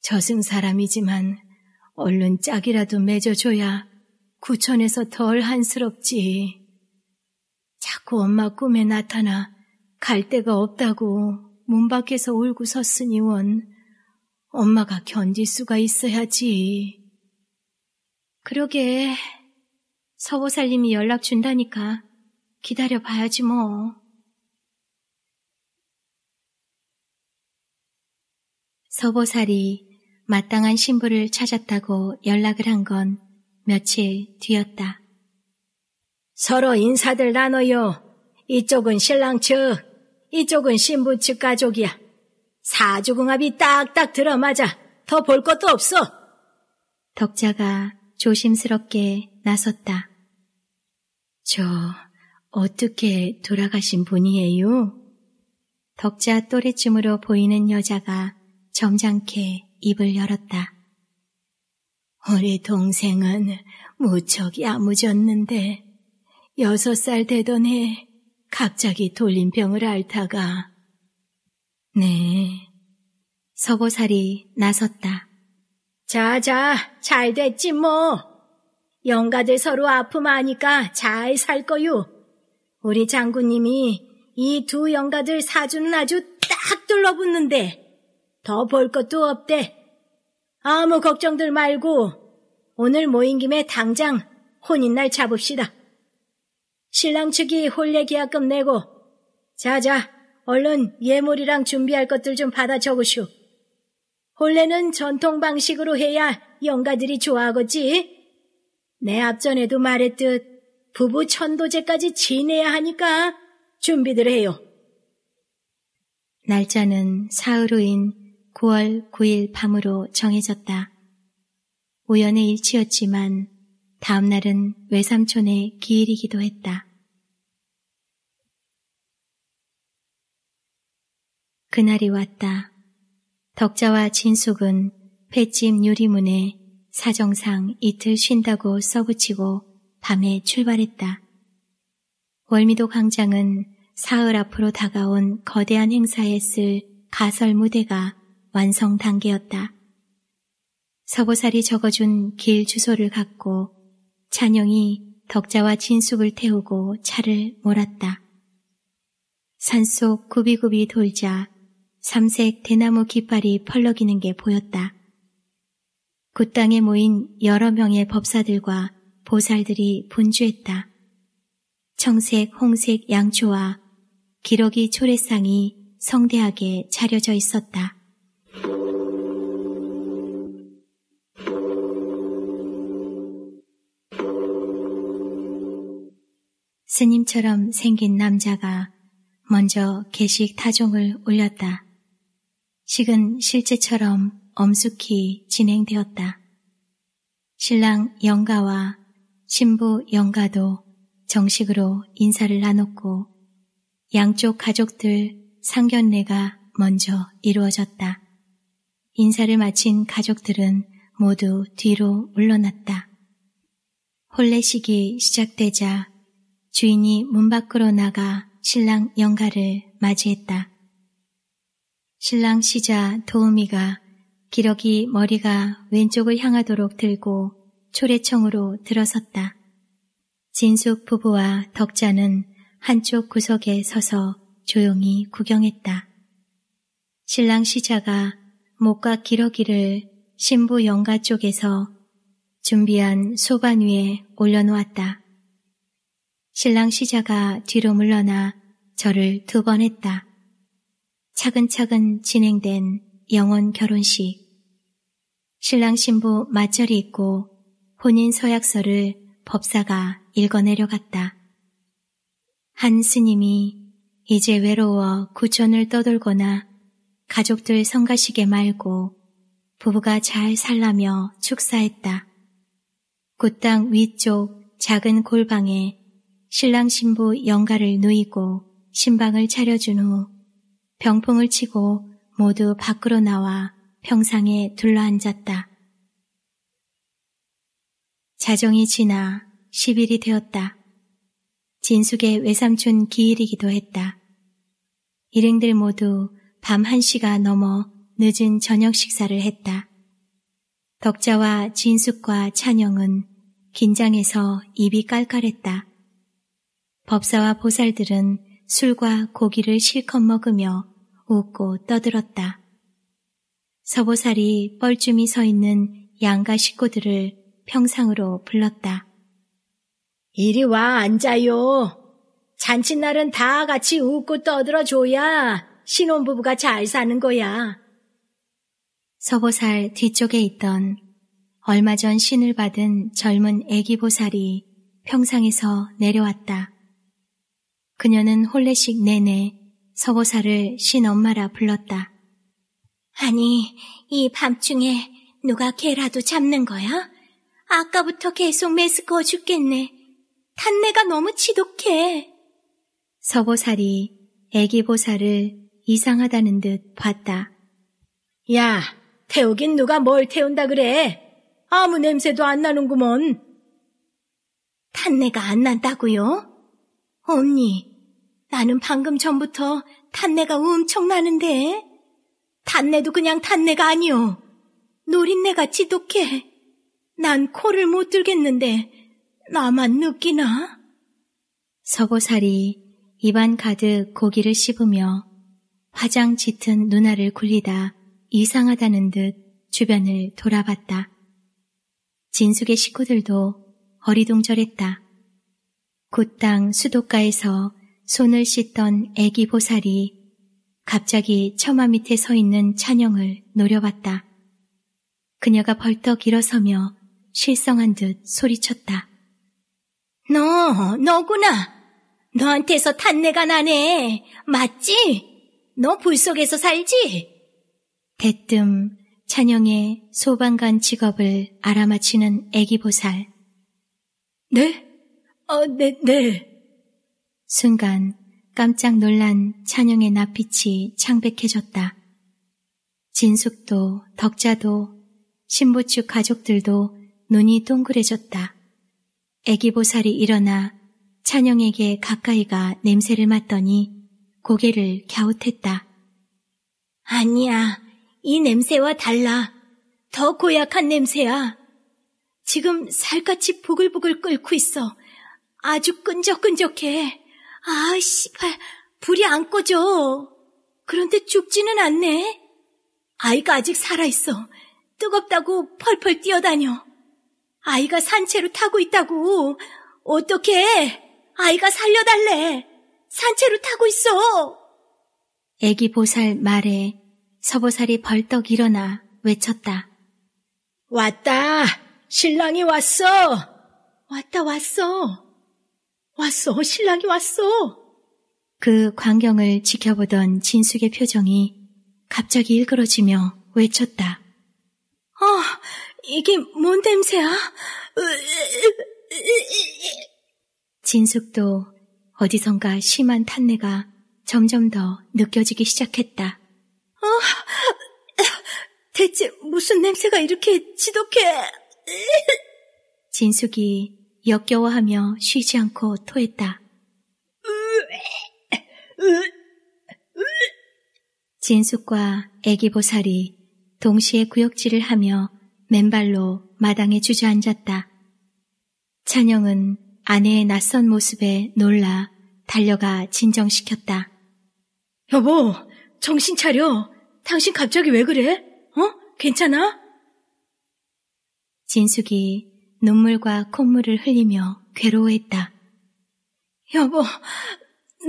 저승 사람이지만 얼른 짝이라도 맺어줘야 구천에서 덜 한스럽지. 자꾸 엄마 꿈에 나타나 갈 데가 없다고 문 밖에서 울고 섰으니 원 엄마가 견딜 수가 있어야지. 그러게 서보살님이 연락 준다니까 기다려 봐야지 뭐. 서보살이 마땅한 신부를 찾았다고 연락을 한 건 며칠 뒤였다. 서로 인사들 나눠요. 이쪽은 신랑 측, 이쪽은 신부 측 가족이야. 사주궁합이 딱딱 들어맞아 더 볼 것도 없어. 덕자가 조심스럽게 나섰다. 저 어떻게 돌아가신 분이에요? 덕자 또래쯤으로 보이는 여자가 점잖게 입을 열었다. 우리 동생은 무척 야무졌는데 여섯 살 되던 해 갑자기 돌림병을 앓다가 네 서보살이 나섰다. 자자 잘 됐지 뭐 영가들 서로 아픔 아니까 잘 살 거요. 우리 장군님이 이 두 영가들 사주는 아주 딱 둘러붙는데 더 볼 것도 없대. 아무 걱정들 말고 오늘 모인 김에 당장 혼인날 잡읍시다. 신랑 측이 혼례 계약금 내고 자자 얼른 예물이랑 준비할 것들 좀 받아 적으슈. 혼례는 전통 방식으로 해야 영가들이 좋아하겠지. 내 앞전에도 말했듯 부부 천도제까지 지내야 하니까 준비들 해요. 날짜는 사흘 후인 9월 9일 밤으로 정해졌다. 우연의 일치였지만 다음 날은 외삼촌의 기일이기도 했다. 그날이 왔다. 덕자와 진숙은 횟집 유리문에 사정상 이틀 쉰다고 써붙이고 밤에 출발했다. 월미도 광장은 사흘 앞으로 다가온 거대한 행사에 쓸 가설 무대가 완성 단계였다. 서보살이 적어준 길 주소를 갖고 찬영이 덕자와 진숙을 태우고 차를 몰았다. 산 속 구비구비 돌자 삼색 대나무 깃발이 펄럭이는 게 보였다. 굿땅에 모인 여러 명의 법사들과 보살들이 분주했다. 청색, 홍색 양초와 기러기 초래상이 성대하게 차려져 있었다. 스님처럼 생긴 남자가 먼저 개식 타종을 올렸다. 식은 실제처럼 엄숙히 진행되었다. 신랑 영가와 신부 영가도 정식으로 인사를 나눴고 양쪽 가족들 상견례가 먼저 이루어졌다. 인사를 마친 가족들은 모두 뒤로 물러났다. 혼례식이 시작되자 주인이 문 밖으로 나가 신랑 영가를 맞이했다. 신랑 시자 도우미가 기러기 머리가 왼쪽을 향하도록 들고 초래청으로 들어섰다. 진숙 부부와 덕자는 한쪽 구석에 서서 조용히 구경했다. 신랑 시자가 목과 기러기를 신부 영가 쪽에서 준비한 소반 위에 올려놓았다. 신랑 시자가 뒤로 물러나 저를 두 번 했다. 차근차근 진행된 영혼 결혼식. 신랑 신부 맞절이 있고 혼인 서약서를 법사가 읽어내려갔다. 한 스님이 이제 외로워 구천을 떠돌거나 가족들 성가시게 말고 부부가 잘 살라며 축사했다. 굿땅 위쪽 작은 골방에 신랑 신부 영가를 누이고 신방을 차려준 후 병풍을 치고 모두 밖으로 나와 평상에 둘러앉았다. 자정이 지나 10일이 되었다. 진숙의 외삼촌 기일이기도 했다. 일행들 모두 밤 1시가 넘어 늦은 저녁 식사를 했다. 덕자와 진숙과 찬영은 긴장해서 입이 깔깔했다. 법사와 보살들은 술과 고기를 실컷 먹으며 웃고 떠들었다. 서보살이 뻘쭘히 서 있는 양가 식구들을 평상으로 불렀다. 이리 와 앉아요. 잔칫날은 다 같이 웃고 떠들어 줘야 신혼부부가 잘 사는 거야. 서보살 뒤쪽에 있던 얼마 전 신을 받은 젊은 애기 보살이 평상에서 내려왔다. 그녀는 혼례식 내내 서보사를 신엄마라 불렀다. 아니, 이 밤중에 누가 개라도 잡는 거야? 아까부터 계속 메스꺼워 죽겠네. 탄내가 너무 지독해. 서보살이 애기 보살을 이상하다는 듯 봤다. 야, 태우긴 누가 뭘 태운다 그래? 아무 냄새도 안 나는구먼. 탄내가 안 난다고요? 언니, 나는 방금 전부터 탄내가 엄청 나는데. 탄내도 그냥 탄내가 아니오. 노린내가 지독해. 난 코를 못 들겠는데 나만 느끼나? 서고살이 입안 가득 고기를 씹으며 화장 짙은 누나를 굴리다 이상하다는 듯 주변을 돌아봤다. 진숙의 식구들도 어리둥절했다. 곧땅 그 수도가에서 손을 씻던 애기 보살이 갑자기 처마 밑에 서 있는 찬영을 노려봤다. 그녀가 벌떡 일어서며 실성한 듯 소리쳤다. 너, 너구나! 너한테서 탄내가 나네! 맞지? 너 불 속에서 살지? 대뜸 찬영의 소방관 직업을 알아맞히는 애기보살. 네? 어, 네, 네. 순간 깜짝 놀란 찬영의 낯빛이 창백해졌다. 진숙도 덕자도 신부추 가족들도 눈이 동그래졌다. 애기 보살이 일어나 찬영에게 가까이가 냄새를 맡더니 고개를 갸웃했다. 아니야, 이 냄새와 달라. 더 고약한 냄새야. 지금 살갗이 부글부글 끓고 있어. 아주 끈적끈적해. 아, 씨발, 불이 안 꺼져. 그런데 죽지는 않네. 아이가 아직 살아있어. 뜨겁다고 펄펄 뛰어다녀. 아이가 산채로 타고 있다고. 어떻게 아이가 살려달래. 산채로 타고 있어. 애기 보살 말에 서보살이 벌떡 일어나 외쳤다. 왔다! 신랑이 왔어! 왔다 왔어! 왔어, 신랑이 왔어! 그 광경을 지켜보던 진숙의 표정이 갑자기 일그러지며 외쳤다. 아, 어, 이게 뭔 냄새야? 진숙도 어디선가 심한 탄내가 점점 더 느껴지기 시작했다. 어, 대체 무슨 냄새가 이렇게 지독해? 진숙이 역겨워하며 쉬지 않고 토했다. 진숙과 애기 보살이 동시에 구역질을 하며 맨발로 마당에 주저앉았다. 찬영은 아내의 낯선 모습에 놀라 달려가 진정시켰다. 여보, 정신 차려. 당신 갑자기 왜 그래? 어? 괜찮아? 진숙이 눈물과 콧물을 흘리며 괴로워했다. 여보,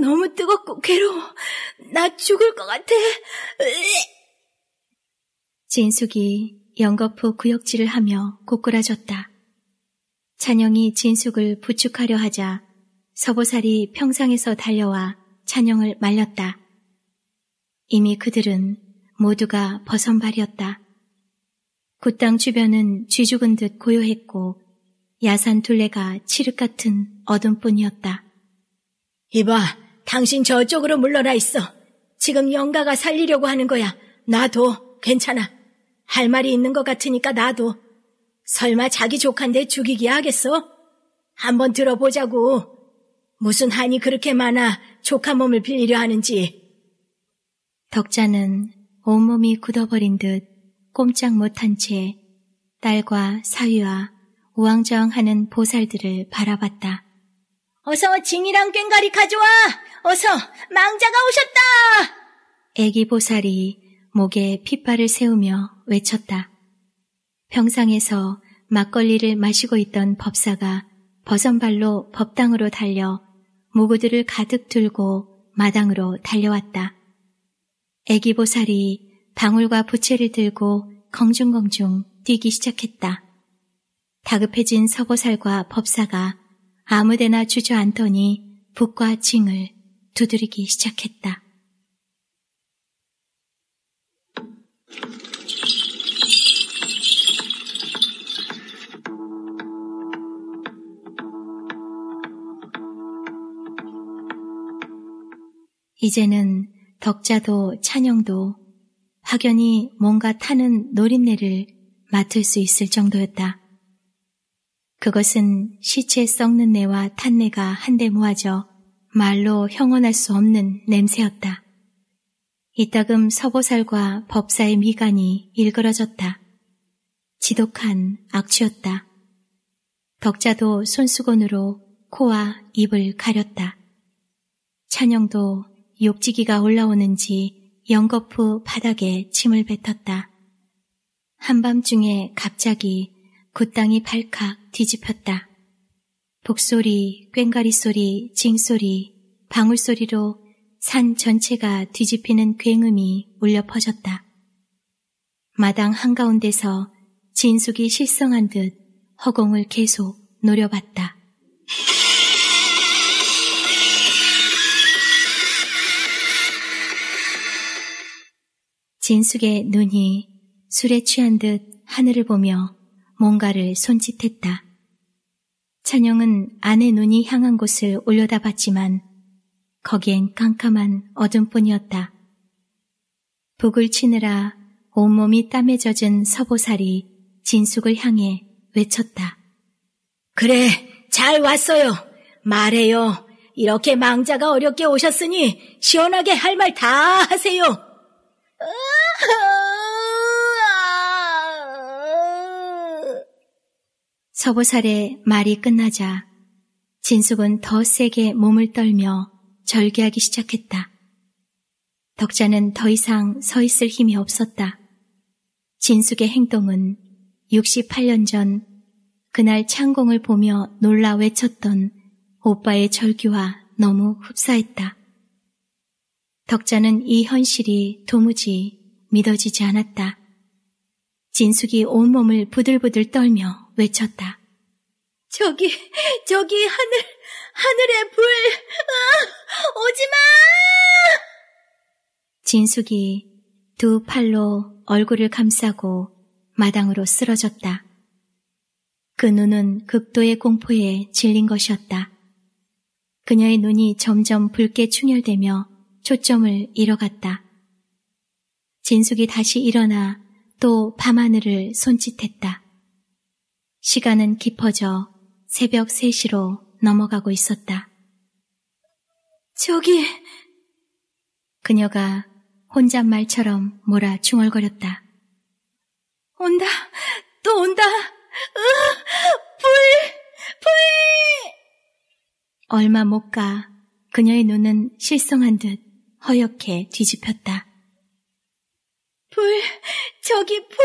너무 뜨겁고 괴로워. 나 죽을 것 같아. 진숙이 연거푸 구역질을 하며 고꾸라졌다. 찬영이 진숙을 부축하려 하자 서보살이 평상에서 달려와 찬영을 말렸다. 이미 그들은 모두가 버선발이었다. 그땅 주변은 쥐죽은 듯 고요했고 야산 둘레가 칠흑 같은 어둠뿐이었다. 이봐, 당신 저쪽으로 물러나 있어. 지금 영가가 살리려고 하는 거야. 나도 괜찮아. 할 말이 있는 것 같으니까 나도. 설마 자기 조카인데 죽이기 하겠어? 한번 들어보자고. 무슨 한이 그렇게 많아 조카 몸을 빌리려 하는지. 덕자는 온몸이 굳어버린 듯 꼼짝 못한 채 딸과 사위와 우왕좌왕하는 보살들을 바라봤다. 어서 징이랑 꽹과리 가져와! 어서 망자가 오셨다! 애기 보살이 목에 핏발을 세우며 외쳤다. 병상에서 막걸리를 마시고 있던 법사가 버선발로 법당으로 달려 모구들을 가득 들고 마당으로 달려왔다. 애기 보살이 방울과 부채를 들고 공중공중 뛰기 시작했다. 다급해진 서고살과 법사가 아무데나 주저앉더니 북과 징을 두드리기 시작했다. 이제는 덕자도 찬영도 확연히 뭔가 타는 노린내를 맡을 수 있을 정도였다. 그것은 시체 썩는 내와 탄내가 한데 모아져 말로 형언할 수 없는 냄새였다. 이따금 서보살과 법사의 미간이 일그러졌다. 지독한 악취였다. 덕자도 손수건으로 코와 입을 가렸다. 찬영도 욕지기가 올라오는지 연거푸 바닥에 침을 뱉었다. 한밤중에 갑자기 굿땅이 발칵 뒤집혔다. 복소리, 꽹가리 소리, 징소리, 방울소리로 산 전체가 뒤집히는 굉음이 울려 퍼졌다. 마당 한가운데서 진숙이 실성한 듯 허공을 계속 노려봤다. 진숙의 눈이 술에 취한 듯 하늘을 보며 뭔가를 손짓했다. 찬영은 아내 눈이 향한 곳을 올려다봤지만 거기엔 깜깜한 어둠뿐이었다. 북을 치느라 온몸이 땀에 젖은 서보살이 진숙을 향해 외쳤다. 그래, 잘 왔어요. 말해요. 이렇게 망자가 어렵게 오셨으니 시원하게 할 말 다 하세요. 서보살의 말이 끝나자 진숙은 더 세게 몸을 떨며 절규하기 시작했다. 덕자는 더 이상 서 있을 힘이 없었다. 진숙의 행동은 68년 전 그날 창공을 보며 놀라 외쳤던 오빠의 절규와 너무 흡사했다. 덕자는 이 현실이 도무지 믿어지지 않았다. 진숙이 온몸을 부들부들 떨며 외쳤다. 저기, 저기 하늘, 하늘의 불! 아 오지마! 진숙이 두 팔로 얼굴을 감싸고 마당으로 쓰러졌다. 그 눈은 극도의 공포에 질린 것이었다. 그녀의 눈이 점점 붉게 충혈되며 초점을 잃어갔다. 진숙이 다시 일어나 또 밤하늘을 손짓했다. 시간은 깊어져 새벽 3시로 넘어가고 있었다. 저기! 그녀가 혼잣말처럼 몰아 중얼거렸다. 온다! 또 온다! 으! 불! 불! 얼마 못 가 그녀의 눈은 실성한 듯 허옇게 뒤집혔다. 불, 저기 불.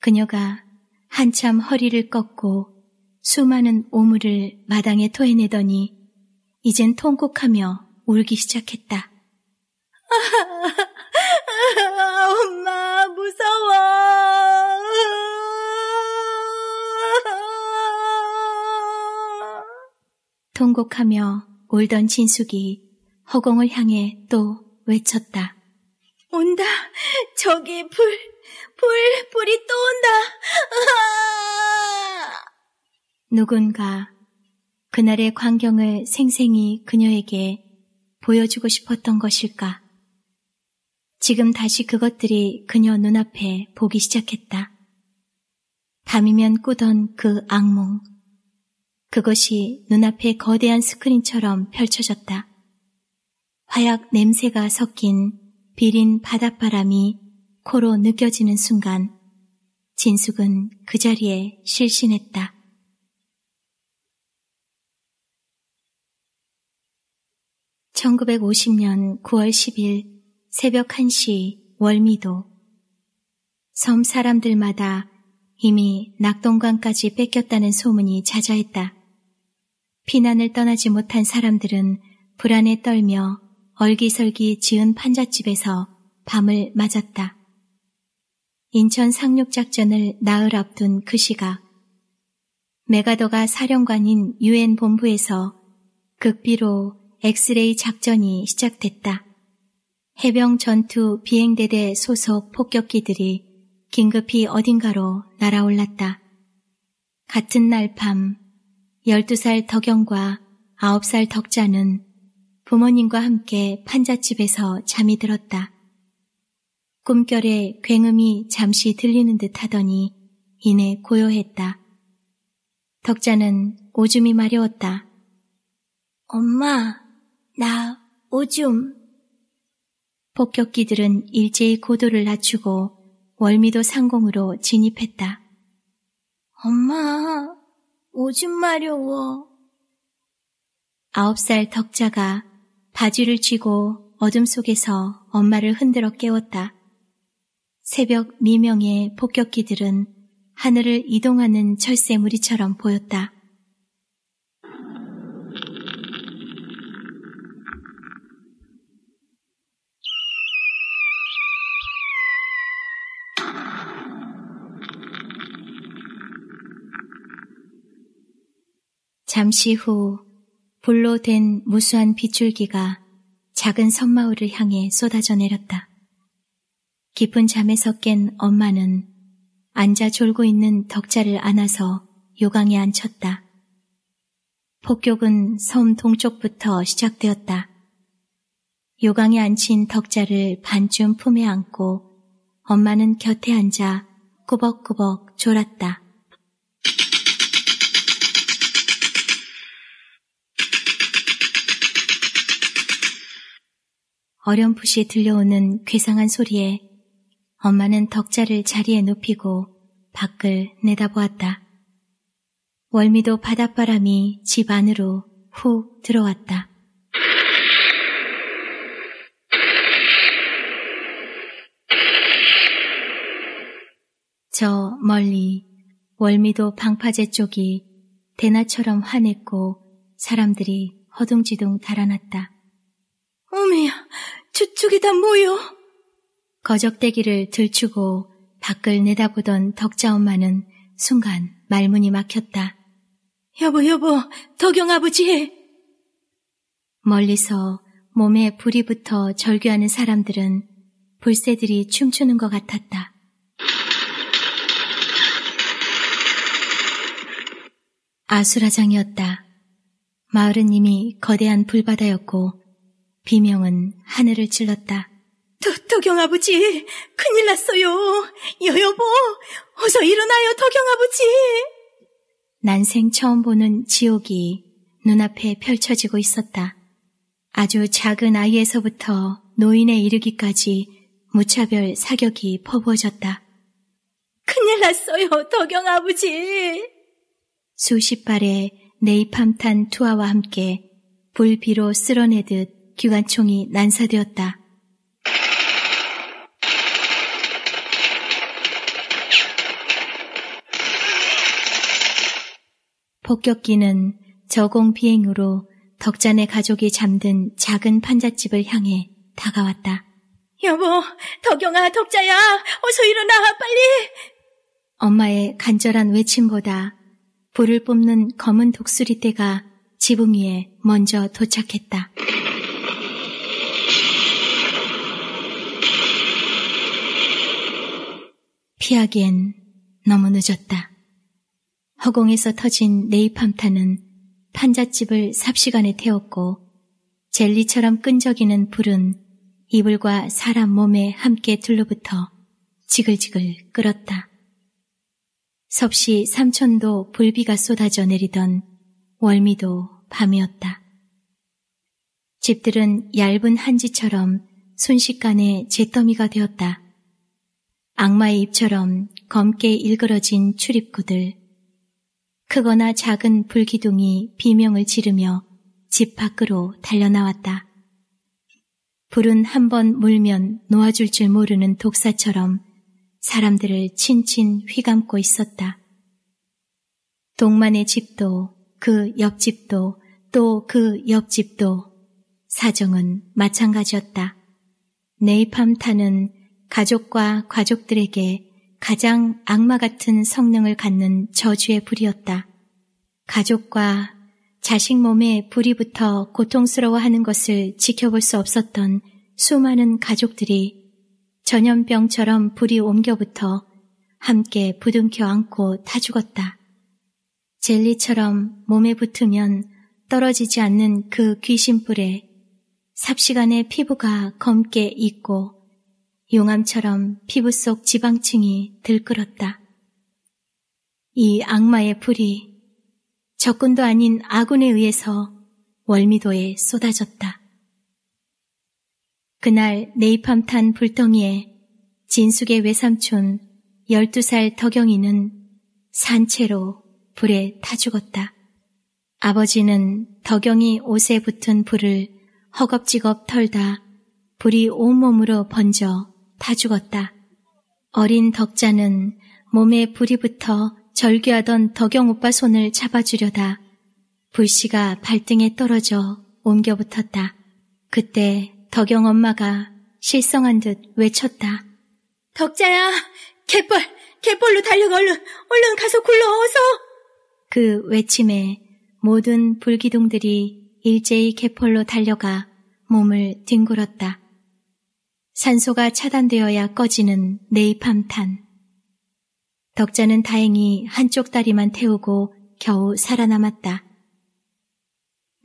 그녀가 한참 허리를 꺾고 수많은 오물을 마당에 토해내더니 이젠 통곡하며 울기 시작했다. 아, 엄마 무서워. 통곡하며 울던 진숙이 허공을 향해 또 외쳤다. 온다. 저기 불, 불, 불이 또 온다. 아 누군가 그날의 광경을 생생히 그녀에게 보여주고 싶었던 것일까? 지금 다시 그것들이 그녀 눈앞에 보기 시작했다. 밤이면 꾸던 그 악몽. 그것이 눈앞에 거대한 스크린처럼 펼쳐졌다. 화약 냄새가 섞인 비린 바닷바람이 코로 느껴지는 순간 진숙은 그 자리에 실신했다. (1950년 9월 10일) 새벽 1시 월미도 섬 사람들마다 이미 낙동강까지 뺏겼다는 소문이 자자했다. 피난을 떠나지 못한 사람들은 불안에 떨며 얼기설기 지은 판잣집에서 밤을 맞았다. 인천 상륙작전을 나흘 앞둔 그 시각, 메가더가 사령관인 유엔 본부에서 극비로 엑스레이 작전이 시작됐다. 해병 전투 비행대대 소속 폭격기들이 긴급히 어딘가로 날아올랐다. 같은 날 밤, 12살 덕영과 9살 덕자는 부모님과 함께 판잣집에서 잠이 들었다. 꿈결에 굉음이 잠시 들리는 듯 하더니 이내 고요했다. 덕자는 오줌이 마려웠다. 엄마, 나 오줌. 폭격기들은 일제히 고도를 낮추고 월미도 상공으로 진입했다. 엄마, 오줌 마려워. 아홉 살 덕자가 바지를 쥐고 어둠 속에서 엄마를 흔들어 깨웠다. 새벽 미명의 폭격기들은 하늘을 이동하는 철새무리처럼 보였다. 잠시 후 불로 된 무수한 빗줄기가 작은 섬마을을 향해 쏟아져 내렸다. 깊은 잠에서 깬 엄마는 앉아 졸고 있는 덕자를 안아서 요강에 앉혔다. 폭격은 섬 동쪽부터 시작되었다. 요강에 앉힌 덕자를 반쯤 품에 안고 엄마는 곁에 앉아 꾸벅꾸벅 졸았다. 어렴풋이 들려오는 괴상한 소리에 엄마는 덕자를 자리에 눕히고 밖을 내다보았다. 월미도 바닷바람이 집 안으로 훅 들어왔다. 저 멀리 월미도 방파제 쪽이 대낮처럼 환했고 사람들이 허둥지둥 달아났다. 어미야, 주축이 다 모여. 거적대기를 들추고 밖을 내다보던 덕자 엄마는 순간 말문이 막혔다. 여보, 여보, 덕영 아버지! 멀리서 몸에 불이 붙어 절규하는 사람들은 불새들이 춤추는 것 같았다. 아수라장이었다. 마을은 이미 거대한 불바다였고 비명은 하늘을 찔렀다. 도, 경 아버지, 큰일 났어요. 여여보, 어서 일어나요, 도경 아버지. 난생 처음 보는 지옥이 눈앞에 펼쳐지고 있었다. 아주 작은 아이에서부터 노인에 이르기까지 무차별 사격이 퍼부어졌다. 큰일 났어요, 도경 아버지. 수십 발의 네이팜탄 투하와 함께 불비로 쓸어내듯 기관총이 난사되었다. 폭격기는 저공 비행으로 덕잔의 가족이 잠든 작은 판잣집을 향해 다가왔다. 여보, 덕영아, 덕자야, 어서 일어나, 빨리! 엄마의 간절한 외침보다 불을 뽑는 검은 독수리떼가 지붕 위에 먼저 도착했다. 피하기엔 너무 늦었다. 허공에서 터진 네이팜탄은 판잣집을 삽시간에 태웠고 젤리처럼 끈적이는 불은 이불과 사람 몸에 함께 둘러붙어 지글지글 끓었다. 섭씨 삼촌도 불비가 쏟아져 내리던 월미도 밤이었다. 집들은 얇은 한지처럼 순식간에 잿더미가 되었다. 악마의 입처럼 검게 일그러진 출입구들, 크거나 작은 불기둥이 비명을 지르며 집 밖으로 달려나왔다. 불은 한 번 물면 놓아줄 줄 모르는 독사처럼 사람들을 친친 휘감고 있었다. 동만의 집도 그 옆집도 또 그 옆집도 사정은 마찬가지였다. 네이팜 타는 가족과 가족들에게 가장 악마 같은 성능을 갖는 저주의 불이었다. 가족과 자식 몸에 불이 붙어 고통스러워하는 것을 지켜볼 수 없었던 수많은 가족들이 전염병처럼 불이 옮겨붙어 함께 부둥켜 안고 다 죽었다. 젤리처럼 몸에 붙으면 떨어지지 않는 그 귀신불에 삽시간에 피부가 검게 익고 용암처럼 피부 속 지방층이 들끓었다. 이 악마의 불이 적군도 아닌 아군에 의해서 월미도에 쏟아졌다. 그날 네이팜 탄 불덩이에 진숙의 외삼촌 12살 덕영이는 산채로 불에 타 죽었다. 아버지는 덕영이 옷에 붙은 불을 허겁지겁 털다 불이 온몸으로 번져 다 죽었다. 어린 덕자는 몸에 불이 붙어 절규하던 덕영 오빠 손을 잡아주려다 불씨가 발등에 떨어져 옮겨 붙었다. 그때 덕영 엄마가 실성한 듯 외쳤다. 덕자야, 갯벌, 갯벌로 달려가 얼른, 얼른 가서 굴러 어서! 그 외침에 모든 불기둥들이 일제히 갯벌로 달려가 몸을 뒹굴었다. 산소가 차단되어야 꺼지는 내입함탄. 덕자는 다행히 한쪽 다리만 태우고 겨우 살아남았다.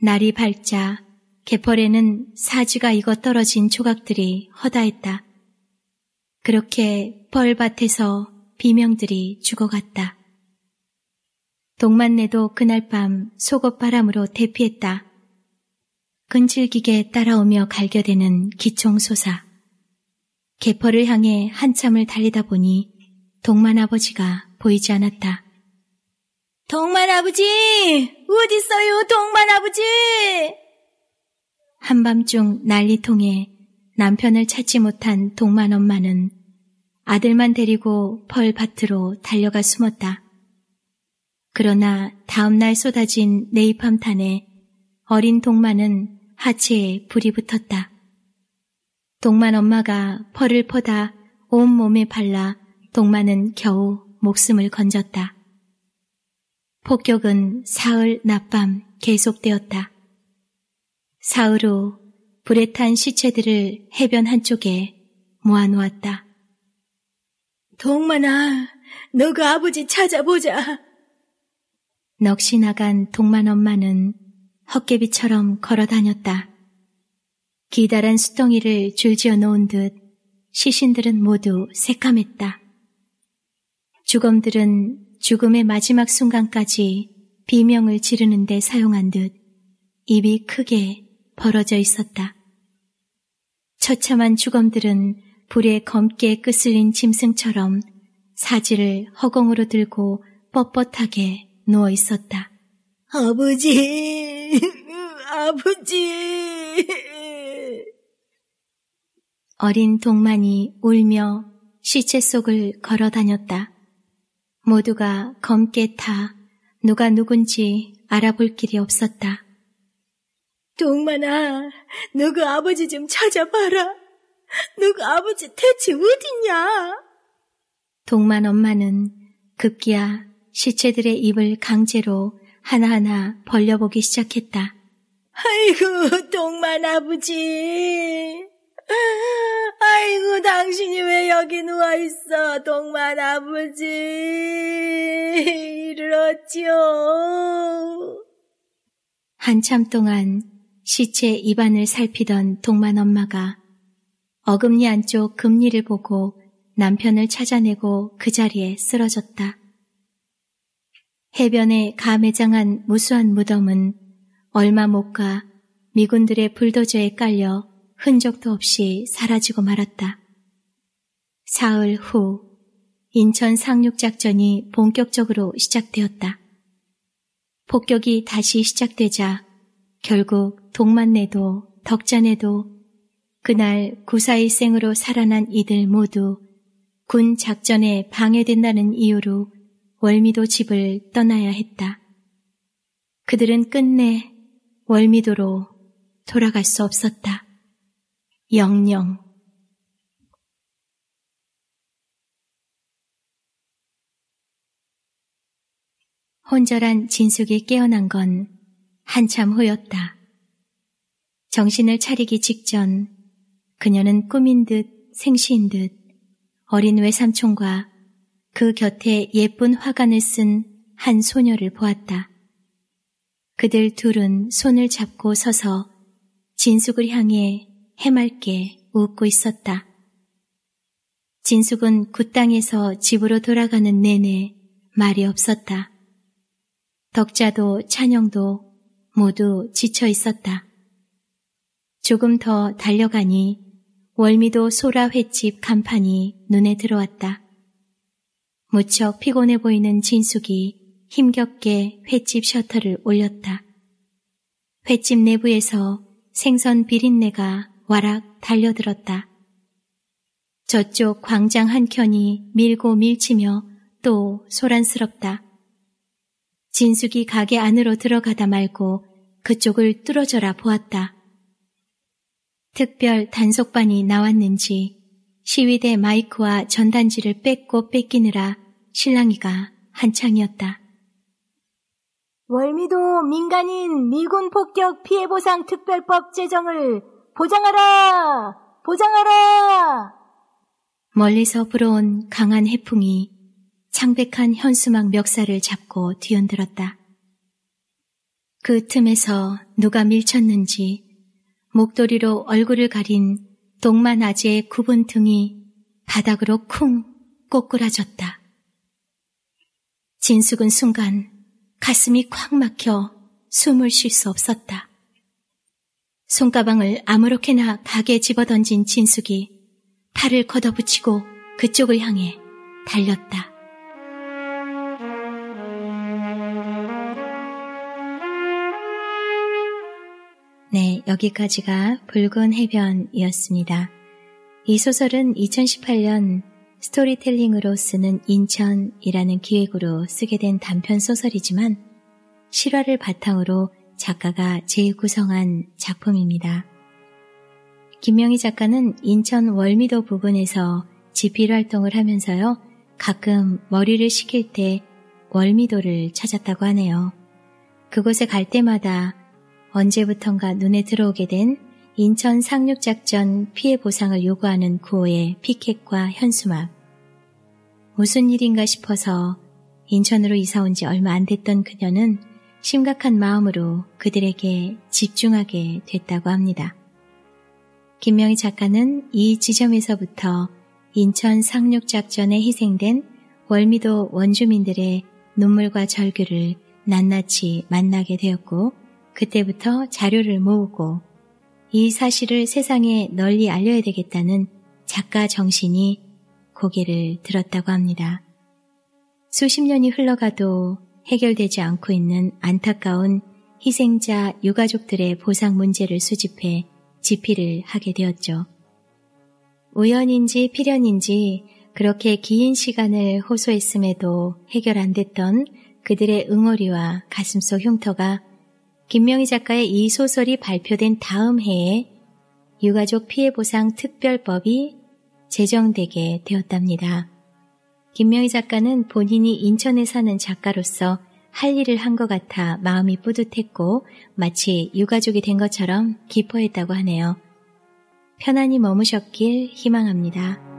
날이 밝자 개펄에는 사지가 익어 떨어진 조각들이 허다했다. 그렇게 벌밭에서 비명들이 죽어갔다. 동만내도 그날 밤 속옷바람으로 대피했다. 근질기게 따라오며 갈겨대는 기총소사. 개퍼를 향해 한참을 달리다 보니 동만 아버지가 보이지 않았다. 동만 아버지! 어디 있어요, 동만 아버지! 한밤중 난리통에 남편을 찾지 못한 동만 엄마는 아들만 데리고 벌 밭으로 달려가 숨었다. 그러나 다음날 쏟아진 네이팜탄에 어린 동만은 하체에 불이 붙었다. 동만 엄마가 펄을 퍼다 온 몸에 발라 동만은 겨우 목숨을 건졌다. 폭격은 사흘 낮밤 계속되었다. 사흘 후 불에 탄 시체들을 해변 한쪽에 모아놓았다. 동만아, 너가 아버지 찾아보자. 넋이 나간 동만 엄마는 헛개비처럼 걸어 다녔다. 기다란 수덩이를 줄지어 놓은 듯 시신들은 모두 새까맸다. 주검들은 죽음의 마지막 순간까지 비명을 지르는데 사용한 듯 입이 크게 벌어져 있었다. 처참한 주검들은 불에 검게 끄슬린 짐승처럼 사지를 허공으로 들고 뻣뻣하게 누워 있었다. 아버지, 아버지. 어린 동만이 울며 시체 속을 걸어 다녔다. 모두가 검게 타 누가 누군지 알아볼 길이 없었다. 동만아, 누구 아버지 좀 찾아봐라. 누구 아버지 대체 어딨냐? 동만 엄마는 급기야 시체들의 입을 강제로 하나하나 벌려보기 시작했다. 아이고, 동만 아버지. 아. 아이고, 당신이 왜 여기 누워있어, 동만 아버지. 이러지요. 한참 동안 시체 입안을 살피던 동만 엄마가 어금니 안쪽 금니를 보고 남편을 찾아내고 그 자리에 쓰러졌다. 해변에 가매장한 무수한 무덤은 얼마 못 가 미군들의 불도저에 깔려 흔적도 없이 사라지고 말았다. 사흘 후 인천 상륙작전이 본격적으로 시작되었다. 폭격이 다시 시작되자 결국 동만내도 덕자내도 그날 구사일생으로 살아난 이들 모두 군 작전에 방해된다는 이유로 월미도 집을 떠나야 했다. 그들은 끝내 월미도로 돌아갈 수 없었다. 영영 혼절한 진숙이 깨어난 건 한참 후였다. 정신을 차리기 직전 그녀는 꿈인 듯 생시인 듯 어린 외삼촌과 그 곁에 예쁜 화관을 쓴 한 소녀를 보았다. 그들 둘은 손을 잡고 서서 진숙을 향해 해맑게 웃고 있었다. 진숙은 굿땅에서 그 집으로 돌아가는 내내 말이 없었다. 덕자도 찬영도 모두 지쳐 있었다. 조금 더 달려가니 월미도 소라 횟집 간판이 눈에 들어왔다. 무척 피곤해 보이는 진숙이 힘겹게 횟집 셔터를 올렸다. 횟집 내부에서 생선 비린내가 와락 달려들었다. 저쪽 광장 한켠이 밀고 밀치며 또 소란스럽다. 진숙이 가게 안으로 들어가다 말고 그쪽을 뚫어져라 보았다. 특별 단속반이 나왔는지 시위대 마이크와 전단지를 뺏고 뺏기느라 신랑이가 한창이었다. 월미도 민간인 미군 폭격 피해보상 특별법 제정을 보장하라! 보장하라! 멀리서 불어온 강한 해풍이 창백한 현수막 멱살을 잡고 뒤흔들었다. 그 틈에서 누가 밀쳤는지 목도리로 얼굴을 가린 동만 아재의 굽은 등이 바닥으로 쿵 꼬꾸라졌다. 진숙은 순간 가슴이 콱 막혀 숨을 쉴 수 없었다. 손가방을 아무렇게나 가게 집어던진 진숙이 팔을 걷어붙이고 그쪽을 향해 달렸다. 네, 여기까지가 붉은 해변이었습니다. 이 소설은 2018년 스토리텔링으로 쓰는 인천이라는 기획으로 쓰게 된 단편 소설이지만 실화를 바탕으로 작가가 재구성한 작품입니다. 김명희 작가는 인천 월미도 부근에서 집필 활동을 하면서요. 가끔 머리를 식힐 때 월미도를 찾았다고 하네요. 그곳에 갈 때마다 언제부턴가 눈에 들어오게 된 인천 상륙작전 피해 보상을 요구하는 구호의 피켓과 현수막. 무슨 일인가 싶어서 인천으로 이사 온 지 얼마 안 됐던 그녀는 심각한 마음으로 그들에게 집중하게 됐다고 합니다. 김명희 작가는 이 지점에서부터 인천 상륙작전에 희생된 월미도 원주민들의 눈물과 절규를 낱낱이 만나게 되었고, 그때부터 자료를 모으고 이 사실을 세상에 널리 알려야 되겠다는 작가 정신이 고개를 들었다고 합니다. 수십 년이 흘러가도 해결되지 않고 있는 안타까운 희생자 유가족들의 보상 문제를 수집해 집필을 하게 되었죠. 우연인지 필연인지 그렇게 긴 시간을 호소했음에도 해결 안 됐던 그들의 응어리와 가슴속 흉터가 김명희 작가의 이 소설이 발표된 다음 해에 유가족 피해보상 특별법이 제정되게 되었답니다. 김명희 작가는 본인이 인천에 사는 작가로서 할 일을 한 것 같아 마음이 뿌듯했고 마치 유가족이 된 것처럼 기뻐했다고 하네요. 편안히 머무셨길 희망합니다.